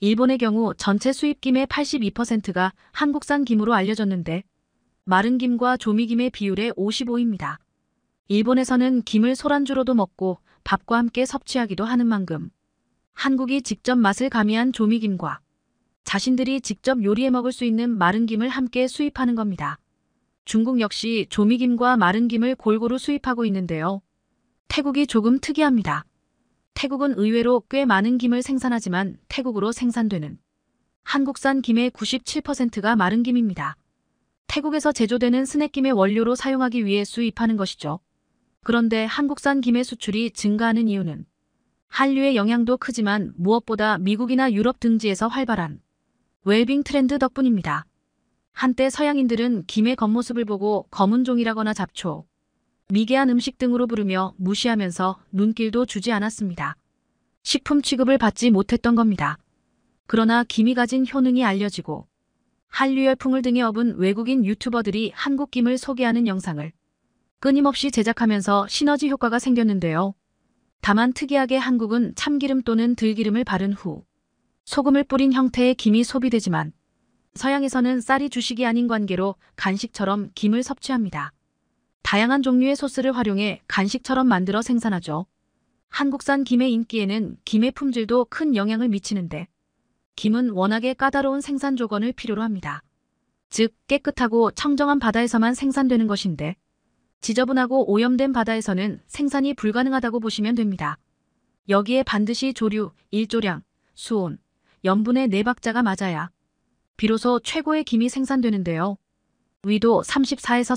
일본의 경우 전체 수입김의 82%가 한국산 김으로 알려졌는데 마른 김과 조미김의 비율의 55입니다. 일본에서는 김을 소란주로도 먹고 밥과 함께 섭취하기도 하는 만큼 한국이 직접 맛을 가미한 조미김과 자신들이 직접 요리해 먹을 수 있는 마른 김을 함께 수입하는 겁니다. 중국 역시 조미김과 마른 김을 골고루 수입하고 있는데요. 태국이 조금 특이합니다. 태국은 의외로 꽤 많은 김을 생산하지만 태국으로 생산되는 한국산 김의 97%가 마른 김입니다. 태국에서 제조되는 스낵김의 원료로 사용하기 위해 수입하는 것이죠. 그런데 한국산 김의 수출이 증가하는 이유는 한류의 영향도 크지만 무엇보다 미국이나 유럽 등지에서 활발한 웰빙 트렌드 덕분입니다. 한때 서양인들은 김의 겉모습을 보고 검은종이라거나 잡초, 미개한 음식 등으로 부르며 무시하면서 눈길도 주지 않았습니다. 식품 취급을 받지 못했던 겁니다. 그러나 김이 가진 효능이 알려지고 한류 열풍을 등에 업은 외국인 유튜버들이 한국 김을 소개하는 영상을 끊임없이 제작하면서 시너지 효과가 생겼는데요. 다만 특이하게 한국은 참기름 또는 들기름을 바른 후 소금을 뿌린 형태의 김이 소비되지만 서양에서는 쌀이 주식이 아닌 관계로 간식처럼 김을 섭취합니다. 다양한 종류의 소스를 활용해 간식처럼 만들어 생산하죠. 한국산 김의 인기에는 김의 품질도 큰 영향을 미치는데 김은 워낙에 까다로운 생산 조건을 필요로 합니다. 즉 깨끗하고 청정한 바다에서만 생산되는 것인데 지저분하고 오염된 바다에서는 생산이 불가능하다고 보시면 됩니다. 여기에 반드시 조류, 일조량, 수온, 염분의 네 박자가 맞아야 비로소 최고의 김이 생산되는데요. 위도 34에서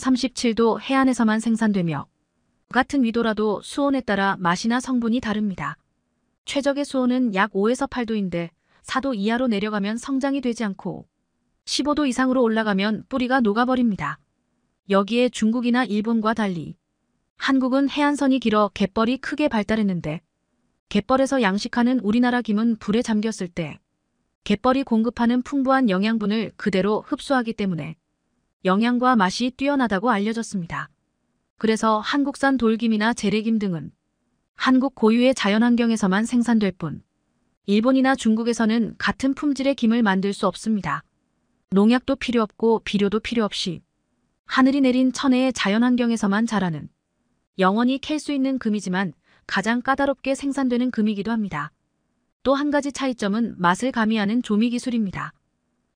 37도 해안에서만 생산되며 같은 위도라도 수온에 따라 맛이나 성분이 다릅니다. 최적의 수온은 약 5에서 8도인데 4도 이하로 내려가면 성장이 되지 않고 15도 이상으로 올라가면 뿌리가 녹아버립니다. 여기에 중국이나 일본과 달리 한국은 해안선이 길어 갯벌이 크게 발달했는데 갯벌에서 양식하는 우리나라 김은 불에 잠겼을 때 갯벌이 공급하는 풍부한 영양분을 그대로 흡수하기 때문에 영양과 맛이 뛰어나다고 알려졌습니다. 그래서 한국산 돌김이나 재래김 등은 한국 고유의 자연환경에서만 생산될 뿐 일본이나 중국에서는 같은 품질의 김을 만들 수 없습니다. 농약도 필요 없고 비료도 필요 없이 하늘이 내린 천혜의 자연환경에서만 자라는 영원히 캘 수 있는 금이지만 가장 까다롭게 생산되는 금이기도 합니다. 또 한 가지 차이점은 맛을 가미하는 조미 기술입니다.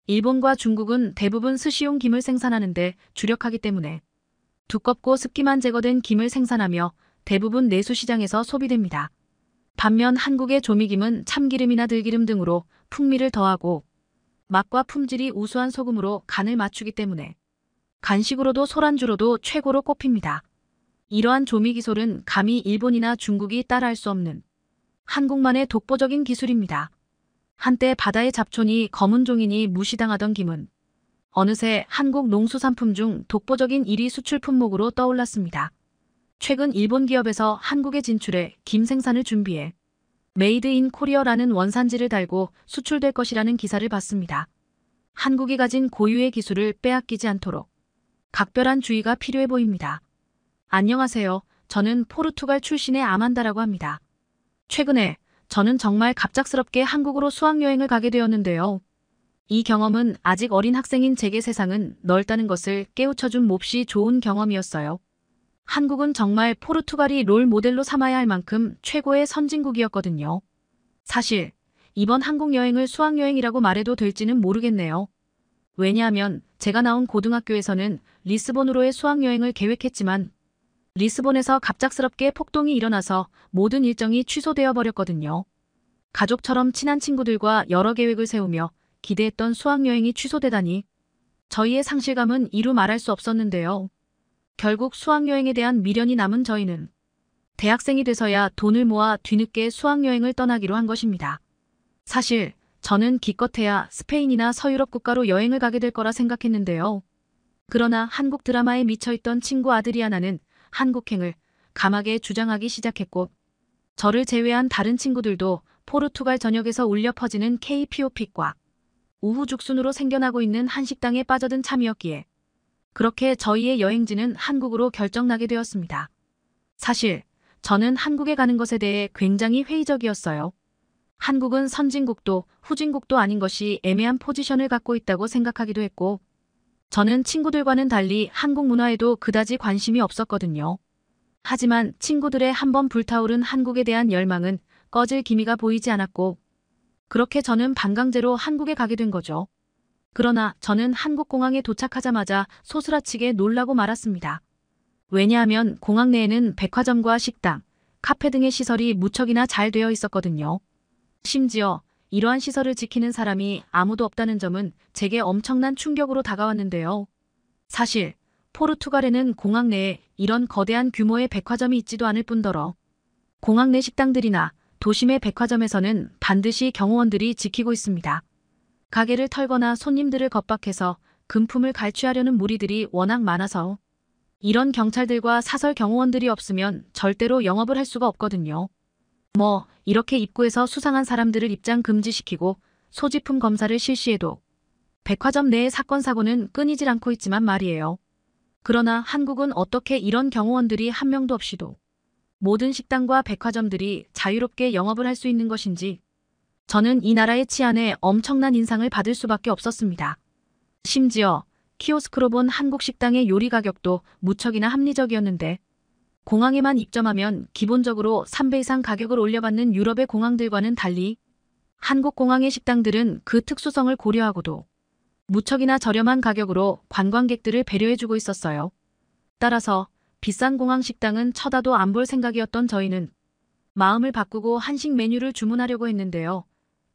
일본과 중국은 대부분 스시용 김을 생산하는데 주력하기 때문에 두껍고 습기만 제거된 김을 생산하며 대부분 내수시장에서 소비됩니다. 반면 한국의 조미김은 참기름이나 들기름 등으로 풍미를 더하고 맛과 품질이 우수한 소금으로 간을 맞추기 때문에 간식으로도 소란주로도 최고로 꼽힙니다. 이러한 조미 기술은 감히 일본이나 중국이 따라할 수 없는 한국만의 독보적인 기술입니다. 한때 바다의 잡초니 검은 종이니 무시당하던 김은 어느새 한국 농수산품 중 독보적인 1위 수출 품목으로 떠올랐습니다. 최근 일본 기업에서 한국에 진출해 김 생산을 준비해 메이드 인 코리어라는 원산지를 달고 수출될 것이라는 기사를 봤습니다. 한국이 가진 고유의 기술을 빼앗기지 않도록 각별한 주의가 필요해 보입니다. 안녕하세요. 저는 포르투갈 출신의 아만다라고 합니다. 최근에 저는 정말 갑작스럽게 한국으로 수학여행을 가게 되었는데요. 이 경험은 아직 어린 학생인 제게 세상은 넓다는 것을 깨우쳐준 몹시 좋은 경험이었어요. 한국은 정말 포르투갈이 롤 모델로 삼아야 할 만큼 최고의 선진국이었거든요. 사실 이번 한국 여행을 수학여행이라고 말해도 될지는 모르겠네요. 왜냐하면 제가 나온 고등학교에서는 리스본으로의 수학여행을 계획했지만 리스본에서 갑작스럽게 폭동이 일어나서 모든 일정이 취소되어 버렸거든요. 가족처럼 친한 친구들과 여러 계획을 세우며 기대했던 수학여행이 취소되다니 저희의 상실감은 이루 말할 수 없었는데요. 결국 수학여행에 대한 미련이 남은 저희는 대학생이 돼서야 돈을 모아 뒤늦게 수학여행을 떠나기로 한 것입니다. 사실 저는 기껏해야 스페인이나 서유럽 국가로 여행을 가게 될 거라 생각했는데요. 그러나 한국 드라마에 미쳐있던 친구 아드리아나는 한국행을 감하게 주장하기 시작했고 저를 제외한 다른 친구들도 포르투갈 전역에서 울려 퍼지는 k p o p 과 우후죽순으로 생겨나고 있는 한식당에 빠져든 참이었기에 그렇게 저희의 여행지는 한국으로 결정나게 되었습니다. 사실 저는 한국에 가는 것에 대해 굉장히 회의적이었어요. 한국은 선진국도 후진국도 아닌 것이 애매한 포지션을 갖고 있다고 생각하기도 했고 저는 친구들과는 달리 한국 문화에도 그다지 관심이 없었거든요. 하지만 친구들의 한번 불타오른 한국에 대한 열망은 꺼질 기미가 보이지 않았고 그렇게 저는 반강제로 한국에 가게 된 거죠. 그러나 저는 한국공항에 도착하자마자 소스라치게 놀라고 말았습니다. 왜냐하면 공항 내에는 백화점과 식당, 카페 등의 시설이 무척이나 잘 되어 있었거든요. 심지어 이러한 시설을 지키는 사람이 아무도 없다는 점은 제게 엄청난 충격으로 다가왔는데요. 사실 포르투갈에는 공항 내에 이런 거대한 규모의 백화점이 있지도 않을 뿐더러 공항 내 식당들이나 도심의 백화점에서는 반드시 경호원들이 지키고 있습니다. 가게를 털거나 손님들을 겁박해서 금품을 갈취하려는 무리들이 워낙 많아서 이런 경찰들과 사설 경호원들이 없으면 절대로 영업을 할 수가 없거든요. 뭐 이렇게 입구에서 수상한 사람들을 입장 금지시키고 소지품 검사를 실시해도 백화점 내의 사건 사고는 끊이질 않고 있지만 말이에요. 그러나 한국은 어떻게 이런 경호원들이 한 명도 없이도 모든 식당과 백화점들이 자유롭게 영업을 할 수 있는 것인지 저는 이 나라의 치안에 엄청난 인상을 받을 수밖에 없었습니다. 심지어 키오스크로 본 한국 식당의 요리 가격도 무척이나 합리적이었는데 공항에만 입점하면 기본적으로 3배 이상 가격을 올려받는 유럽의 공항들과는 달리 한국 공항의 식당들은 그 특수성을 고려하고도 무척이나 저렴한 가격으로 관광객들을 배려해주고 있었어요. 따라서 비싼 공항 식당은 쳐다도 안 볼 생각이었던 저희는 마음을 바꾸고 한식 메뉴를 주문하려고 했는데요.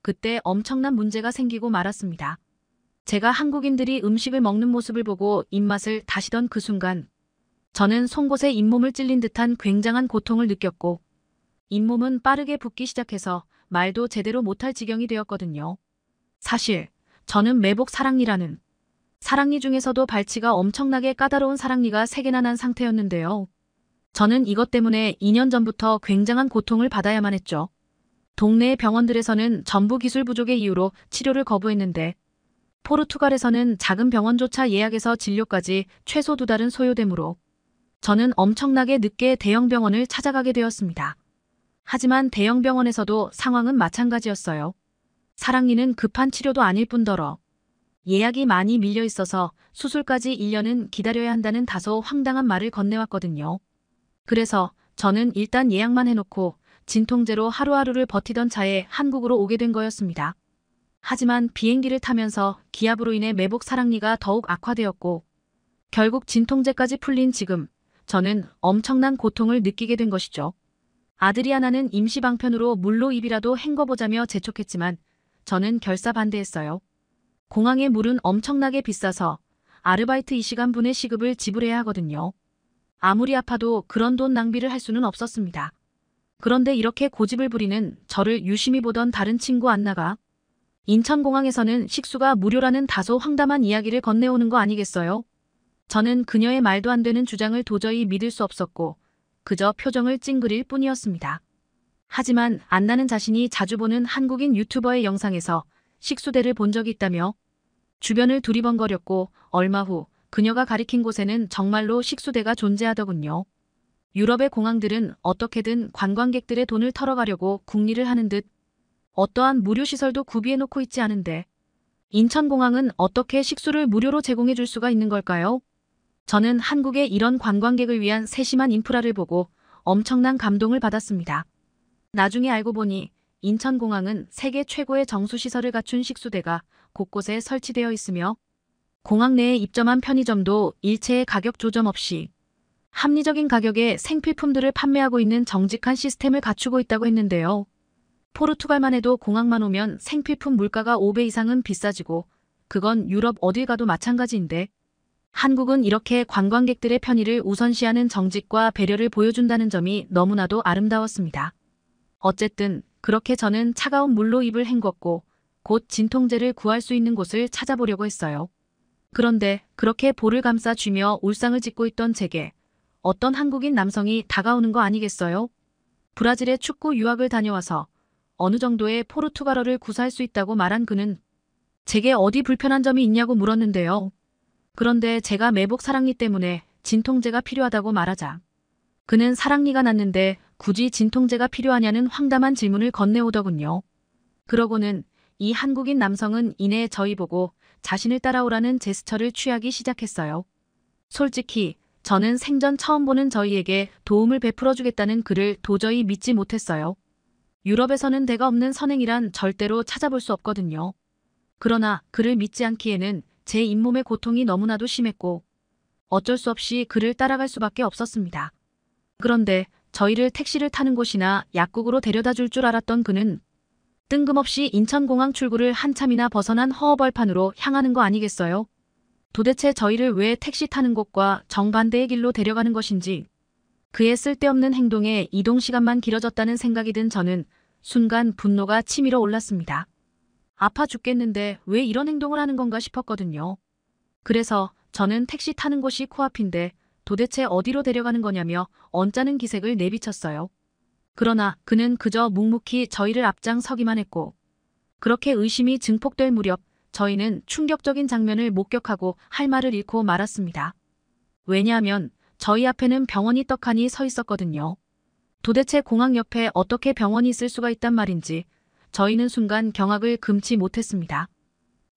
그때 엄청난 문제가 생기고 말았습니다. 제가 한국인들이 음식을 먹는 모습을 보고 입맛을 다시던 그 순간 저는 송곳에 잇몸을 찔린 듯한 굉장한 고통을 느꼈고 잇몸은 빠르게 붓기 시작해서 말도 제대로 못할 지경이 되었거든요. 사실 저는 매복 사랑니라는 사랑니 중에서도 발치가 엄청나게 까다로운 사랑니가 3개나 난 상태였는데요. 저는 이것 때문에 2년 전부터 굉장한 고통을 받아야만 했죠. 동네의 병원들에서는 전부 기술 부족의 이유로 치료를 거부했는데 포르투갈에서는 작은 병원조차 예약해서 진료까지 최소 두 달은 소요되므로 저는 엄청나게 늦게 대형병원을 찾아가게 되었습니다. 하지만 대형병원에서도 상황은 마찬가지였어요. 사랑니는 급한 치료도 아닐 뿐더러 예약이 많이 밀려 있어서 수술까지 1년은 기다려야 한다는 다소 황당한 말을 건네왔거든요. 그래서 저는 일단 예약만 해놓고 진통제로 하루하루를 버티던 차에 한국으로 오게 된 거였습니다. 하지만 비행기를 타면서 기압으로 인해 매복 사랑니가 더욱 악화되었고 결국 진통제까지 풀린 지금 저는 엄청난 고통을 느끼게 된 것이죠. 아드리아나는 임시방편으로 물로 입이라도 헹궈보자며 재촉했지만 저는 결사 반대했어요. 공항의 물은 엄청나게 비싸서 아르바이트 2 시간분의 시급을 지불해야 하거든요. 아무리 아파도 그런 돈 낭비를 할 수는 없었습니다. 그런데 이렇게 고집을 부리는 저를 유심히 보던 다른 친구 안나가 인천공항에서는 식수가 무료라는 다소 황당한 이야기를 건네오는 거 아니겠어요? 저는 그녀의 말도 안 되는 주장을 도저히 믿을 수 없었고 그저 표정을 찡그릴 뿐이었습니다. 하지만 안나는 자신이 자주 보는 한국인 유튜버의 영상에서 식수대를 본 적이 있다며 주변을 두리번거렸고 얼마 후 그녀가 가리킨 곳에는 정말로 식수대가 존재하더군요. 유럽의 공항들은 어떻게든 관광객들의 돈을 털어가려고 국리를 하는 듯 어떠한 무료시설도 구비해놓고 있지 않은데 인천공항은 어떻게 식수를 무료로 제공해줄 수가 있는 걸까요? 저는 한국의 이런 관광객을 위한 세심한 인프라를 보고 엄청난 감동을 받았습니다. 나중에 알고 보니 인천공항은 세계 최고의 정수시설을 갖춘 식수대가 곳곳에 설치되어 있으며 공항 내에 입점한 편의점도 일체의 가격 조정 없이 합리적인 가격에 생필품들을 판매하고 있는 정직한 시스템을 갖추고 있다고 했는데요. 포르투갈만 해도 공항만 오면 생필품 물가가 5배 이상은 비싸지고 그건 유럽 어딜 가도 마찬가지인데 한국은 이렇게 관광객들의 편의를 우선시하는 정직과 배려를 보여준다는 점이 너무나도 아름다웠습니다. 어쨌든 그렇게 저는 차가운 물로 입을 헹궜고 곧 진통제를 구할 수 있는 곳을 찾아보려고 했어요. 그런데 그렇게 볼을 감싸 쥐며 울상을 짓고 있던 제게 어떤 한국인 남성이 다가오는 거 아니겠어요? 브라질에 축구 유학을 다녀와서 어느 정도의 포르투갈어를 구사할 수 있다고 말한 그는 제게 어디 불편한 점이 있냐고 물었는데요. 그런데 제가 매복 사랑니 때문에 진통제가 필요하다고 말하자. 그는 사랑니가 났는데 굳이 진통제가 필요하냐는 황담한 질문을 건네오더군요. 그러고는 이 한국인 남성은 이내 저희 보고 자신을 따라오라는 제스처를 취하기 시작했어요. 솔직히 저는 생전 처음 보는 저희에게 도움을 베풀어주겠다는 글을 도저히 믿지 못했어요. 유럽에서는 대가 없는 선행이란 절대로 찾아볼 수 없거든요. 그러나 그를 믿지 않기에는 제 잇몸의 고통이 너무나도 심했고 어쩔 수 없이 그를 따라갈 수밖에 없었습니다. 그런데 저희를 택시를 타는 곳이나 약국으로 데려다 줄 줄 알았던 그는 뜬금없이 인천공항 출구를 한참이나 벗어난 허허벌판으로 향하는 거 아니겠어요? 도대체 저희를 왜 택시 타는 곳과 정반대의 길로 데려가는 것인지 그의 쓸데없는 행동에 이동 시간만 길어졌다는 생각이 든 저는 순간 분노가 치밀어 올랐습니다. 아파 죽겠는데 왜 이런 행동을 하는 건가 싶었거든요. 그래서 저는 택시 타는 곳이 코앞인데 도대체 어디로 데려가는 거냐며 언짢은 기색을 내비쳤어요. 그러나 그는 그저 묵묵히 저희를 앞장서기만 했고 그렇게 의심이 증폭될 무렵 저희는 충격적인 장면을 목격하고 할 말을 잃고 말았습니다. 왜냐하면 저희 앞에는 병원이 떡하니 서 있었거든요. 도대체 공항 옆에 어떻게 병원이 있을 수가 있단 말인지 저희는 순간 경악을 금치 못했습니다.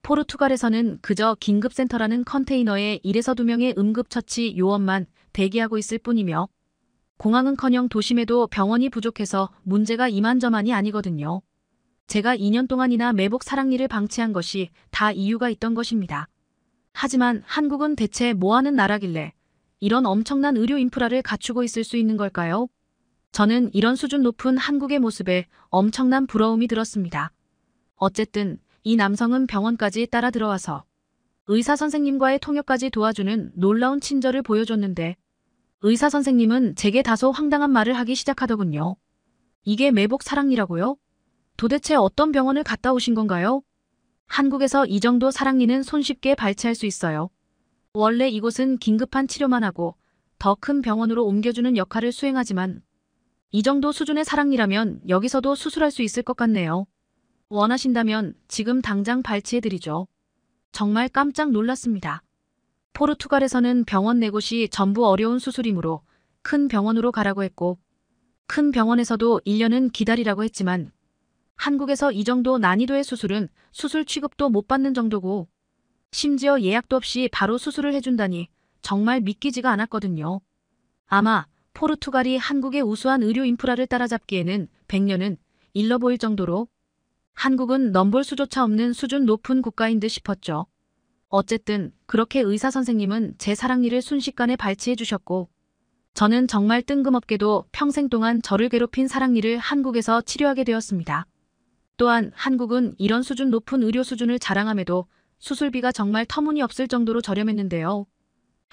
포르투갈에서는 그저 긴급센터라는 컨테이너에 1에서 2명의 응급처치 요원만 대기하고 있을 뿐이며 공항은커녕 도심에도 병원이 부족해서 문제가 이만저만이 아니거든요. 제가 2년 동안이나 매복 사랑니를 방치한 것이 다 이유가 있던 것입니다. 하지만 한국은 대체 뭐하는 나라길래 이런 엄청난 의료 인프라를 갖추고 있을 수 있는 걸까요? 저는 이런 수준 높은 한국의 모습에 엄청난 부러움이 들었습니다. 어쨌든 이 남성은 병원까지 따라 들어와서 의사 선생님과의 통역까지 도와주는 놀라운 친절을 보여줬는데 의사 선생님은 제게 다소 황당한 말을 하기 시작하더군요. 이게 매복 사랑니라고요? 도대체 어떤 병원을 갔다 오신 건가요? 한국에서 이 정도 사랑니는 손쉽게 발치할 수 있어요. 원래 이곳은 긴급한 치료만 하고 더 큰 병원으로 옮겨주는 역할을 수행하지만 이 정도 수준의 사랑니라면 여기서도 수술할 수 있을 것 같네요. 원하신다면 지금 당장 발치해드리죠. 정말 깜짝 놀랐습니다. 포르투갈에서는 병원 내 곳이 전부 어려운 수술이므로 큰 병원으로 가라고 했고 큰 병원에서도 1년은 기다리라고 했지만 한국에서 이 정도 난이도의 수술은 수술 취급도 못 받는 정도고 심지어 예약도 없이 바로 수술을 해준다니 정말 믿기지가 않았거든요. 아마 포르투갈이 한국의 우수한 의료 인프라를 따라잡기에는 100년은 일러 보일 정도로 한국은 넘볼 수조차 없는 수준 높은 국가인 듯 싶었죠. 어쨌든 그렇게 의사 선생님은 제 사랑니를 순식간에 발치해 주셨고 저는 정말 뜬금없게도 평생 동안 저를 괴롭힌 사랑니를 한국에서 치료하게 되었습니다. 또한 한국은 이런 수준 높은 의료 수준을 자랑함에도 수술비가 정말 터무니없을 정도로 저렴했는데요.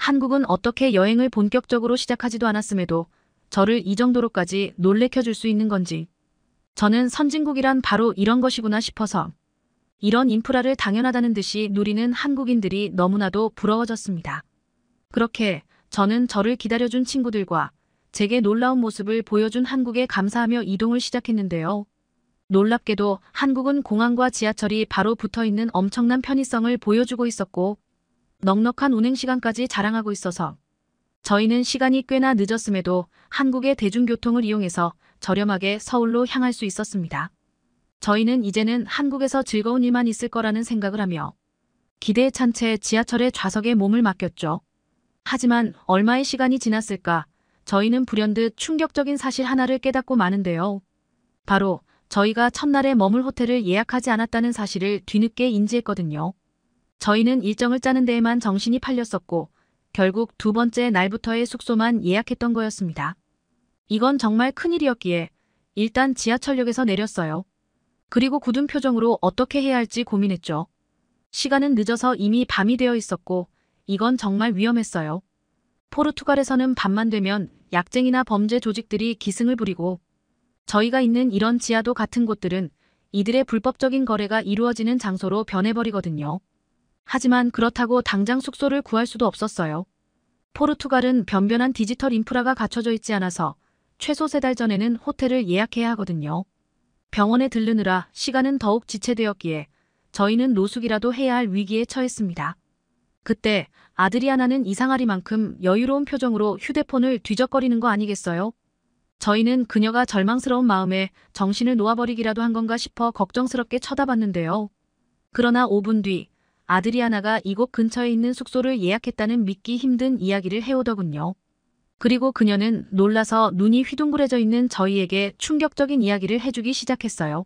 한국은 어떻게 여행을 본격적으로 시작하지도 않았음에도 저를 이 정도로까지 놀래켜줄 수 있는 건지 저는 선진국이란 바로 이런 것이구나 싶어서 이런 인프라를 당연하다는 듯이 누리는 한국인들이 너무나도 부러워졌습니다. 그렇게 저는 저를 기다려준 친구들과 제게 놀라운 모습을 보여준 한국에 감사하며 이동을 시작했는데요. 놀랍게도 한국은 공항과 지하철이 바로 붙어 있는 엄청난 편의성을 보여주고 있었고 넉넉한 운행 시간까지 자랑하고 있어서 저희는 시간이 꽤나 늦었음에도 한국의 대중교통을 이용해서 저렴하게 서울로 향할 수 있었습니다. 저희는 이제는 한국에서 즐거운 일만 있을 거라는 생각을 하며 기대에 찬 채 지하철의 좌석에 몸을 맡겼죠. 하지만 얼마의 시간이 지났을까 저희는 불현듯 충격적인 사실 하나를 깨닫고 마는데요. 바로 저희가 첫날에 머물 호텔을 예약하지 않았다는 사실을 뒤늦게 인지했거든요. 저희는 일정을 짜는 데에만 정신이 팔렸었고 결국 두 번째 날부터의 숙소만 예약했던 거였습니다. 이건 정말 큰일이었기에 일단 지하철역에서 내렸어요. 그리고 굳은 표정으로 어떻게 해야 할지 고민했죠. 시간은 늦어서 이미 밤이 되어 있었고 이건 정말 위험했어요. 포르투갈에서는 밤만 되면 약쟁이나 범죄 조직들이 기승을 부리고 저희가 있는 이런 지하도 같은 곳들은 이들의 불법적인 거래가 이루어지는 장소로 변해버리거든요. 하지만 그렇다고 당장 숙소를 구할 수도 없었어요. 포르투갈은 변변한 디지털 인프라가 갖춰져 있지 않아서 최소 세 달 전에는 호텔을 예약해야 하거든요. 병원에 들르느라 시간은 더욱 지체되었기에 저희는 노숙이라도 해야 할 위기에 처했습니다. 그때 아드리아나는 이상하리만큼 여유로운 표정으로 휴대폰을 뒤적거리는 거 아니겠어요? 저희는 그녀가 절망스러운 마음에 정신을 놓아버리기라도 한 건가 싶어 걱정스럽게 쳐다봤는데요. 그러나 5분 뒤 아드리아나가 이곳 근처에 있는 숙소를 예약했다는 믿기 힘든 이야기를 해오더군요. 그리고 그녀는 놀라서 눈이 휘둥그레져 있는 저희에게 충격적인 이야기를 해주기 시작했어요.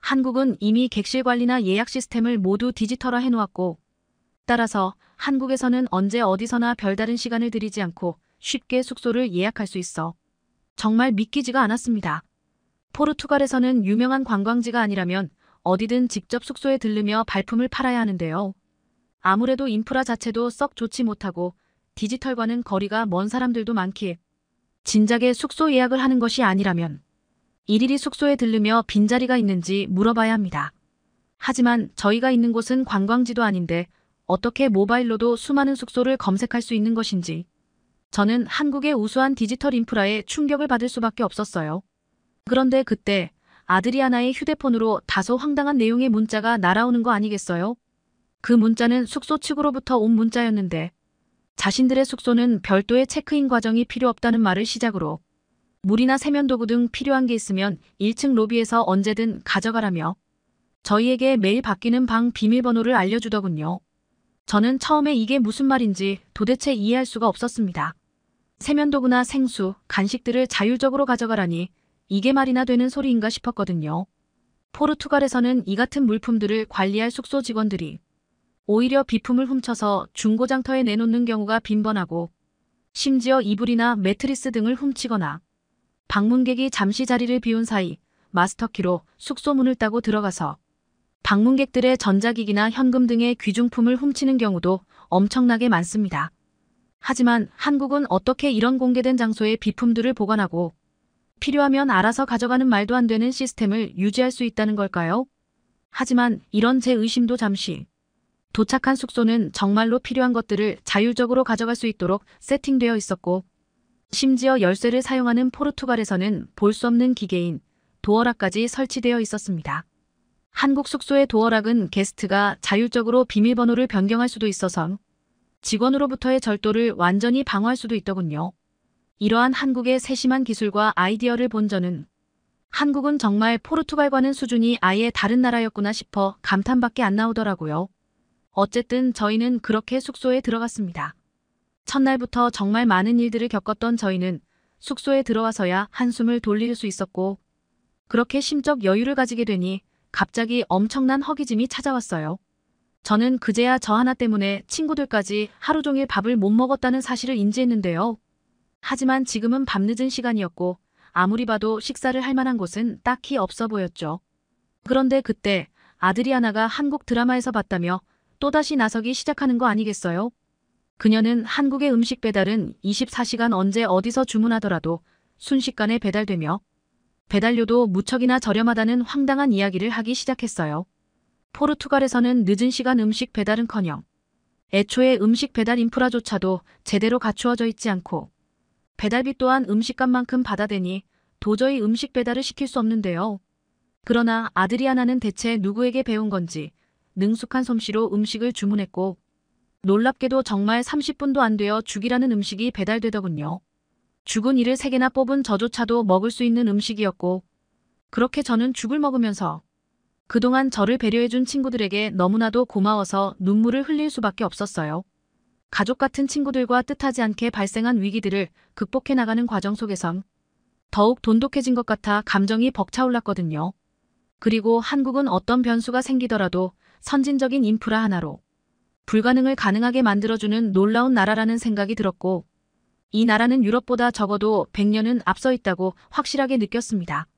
한국은 이미 객실 관리나 예약 시스템을 모두 디지털화 해놓았고 따라서 한국에서는 언제 어디서나 별다른 시간을 들이지 않고 쉽게 숙소를 예약할 수 있어 정말 믿기지가 않았습니다. 포르투갈에서는 유명한 관광지가 아니라면 어디든 직접 숙소에 들르며 발품을 팔아야 하는데요. 아무래도 인프라 자체도 썩 좋지 못하고 디지털과는 거리가 먼 사람들도 많기에 진작에 숙소 예약을 하는 것이 아니라면 일일이 숙소에 들르며 빈자리가 있는지 물어봐야 합니다. 하지만 저희가 있는 곳은 관광지도 아닌데 어떻게 모바일로도 수많은 숙소를 검색할 수 있는 것인지 저는 한국의 우수한 디지털 인프라에 충격을 받을 수밖에 없었어요. 그런데 그때 아드리아나의 휴대폰으로 다소 황당한 내용의 문자가 날아오는 거 아니겠어요? 그 문자는 숙소 측으로부터 온 문자였는데 자신들의 숙소는 별도의 체크인 과정이 필요 없다는 말을 시작으로 물이나 세면도구 등 필요한 게 있으면 1층 로비에서 언제든 가져가라며 저희에게 매일 바뀌는 방 비밀번호를 알려주더군요. 저는 처음에 이게 무슨 말인지 도대체 이해할 수가 없었습니다. 세면도구나 생수, 간식들을 자율적으로 가져가라니 이게 말이나 되는 소리인가 싶었거든요. 포르투갈에서는 이 같은 물품들을 관리할 숙소 직원들이 오히려 비품을 훔쳐서 중고장터에 내놓는 경우가 빈번하고 심지어 이불이나 매트리스 등을 훔치거나 방문객이 잠시 자리를 비운 사이 마스터키로 숙소 문을 따고 들어가서 방문객들의 전자기기나 현금 등의 귀중품을 훔치는 경우도 엄청나게 많습니다. 하지만 한국은 어떻게 이런 공개된 장소에 비품들을 보관하고 필요하면 알아서 가져가는 말도 안 되는 시스템을 유지할 수 있다는 걸까요? 하지만 이런 제 의심도 잠시. 도착한 숙소는 정말로 필요한 것들을 자율적으로 가져갈 수 있도록 세팅되어 있었고 심지어 열쇠를 사용하는 포르투갈에서는 볼 수 없는 기계인 도어락까지 설치되어 있었습니다. 한국 숙소의 도어락은 게스트가 자율적으로 비밀번호를 변경할 수도 있어서 직원으로부터의 절도를 완전히 방어할 수도 있더군요. 이러한 한국의 세심한 기술과 아이디어를 본 저는 한국은 정말 포르투갈과는 수준이 아예 다른 나라였구나 싶어 감탄밖에 안 나오더라고요. 어쨌든 저희는 그렇게 숙소에 들어갔습니다. 첫날부터 정말 많은 일들을 겪었던 저희는 숙소에 들어와서야 한숨을 돌릴 수 있었고 그렇게 심적 여유를 가지게 되니 갑자기 엄청난 허기짐이 찾아왔어요. 저는 그제야 저 하나 때문에 친구들까지 하루 종일 밥을 못 먹었다는 사실을 인지했는데요. 하지만 지금은 밤늦은 시간이었고 아무리 봐도 식사를 할 만한 곳은 딱히 없어 보였죠. 그런데 그때 아드리아나가 한국 드라마에서 봤다며 또다시 나서기 시작하는 거 아니겠어요? 그녀는 한국의 음식 배달은 24시간 언제 어디서 주문하더라도 순식간에 배달되며 배달료도 무척이나 저렴하다는 황당한 이야기를 하기 시작했어요. 포르투갈에서는 늦은 시간 음식 배달은커녕 애초에 음식 배달 인프라조차도 제대로 갖추어져 있지 않고 배달비 또한 음식값만큼 받아대니 도저히 음식 배달을 시킬 수 없는데요. 그러나 아드리아나는 대체 누구에게 배운 건지 능숙한 솜씨로 음식을 주문했고 놀랍게도 정말 30분도 안 되어 죽이라는 음식이 배달되더군요. 죽은 이를 3개나 뽑은 저조차도 먹을 수 있는 음식이었고 그렇게 저는 죽을 먹으면서 그동안 저를 배려해준 친구들에게 너무나도 고마워서 눈물을 흘릴 수밖에 없었어요. 가족 같은 친구들과 뜻하지 않게 발생한 위기들을 극복해 나가는 과정 속에선 더욱 돈독해진 것 같아 감정이 벅차올랐거든요. 그리고 한국은 어떤 변수가 생기더라도 선진적인 인프라 하나로 불가능을 가능하게 만들어주는 놀라운 나라라는 생각이 들었고 이 나라는 유럽보다 적어도 100년은 앞서 있다고 확실하게 느꼈습니다.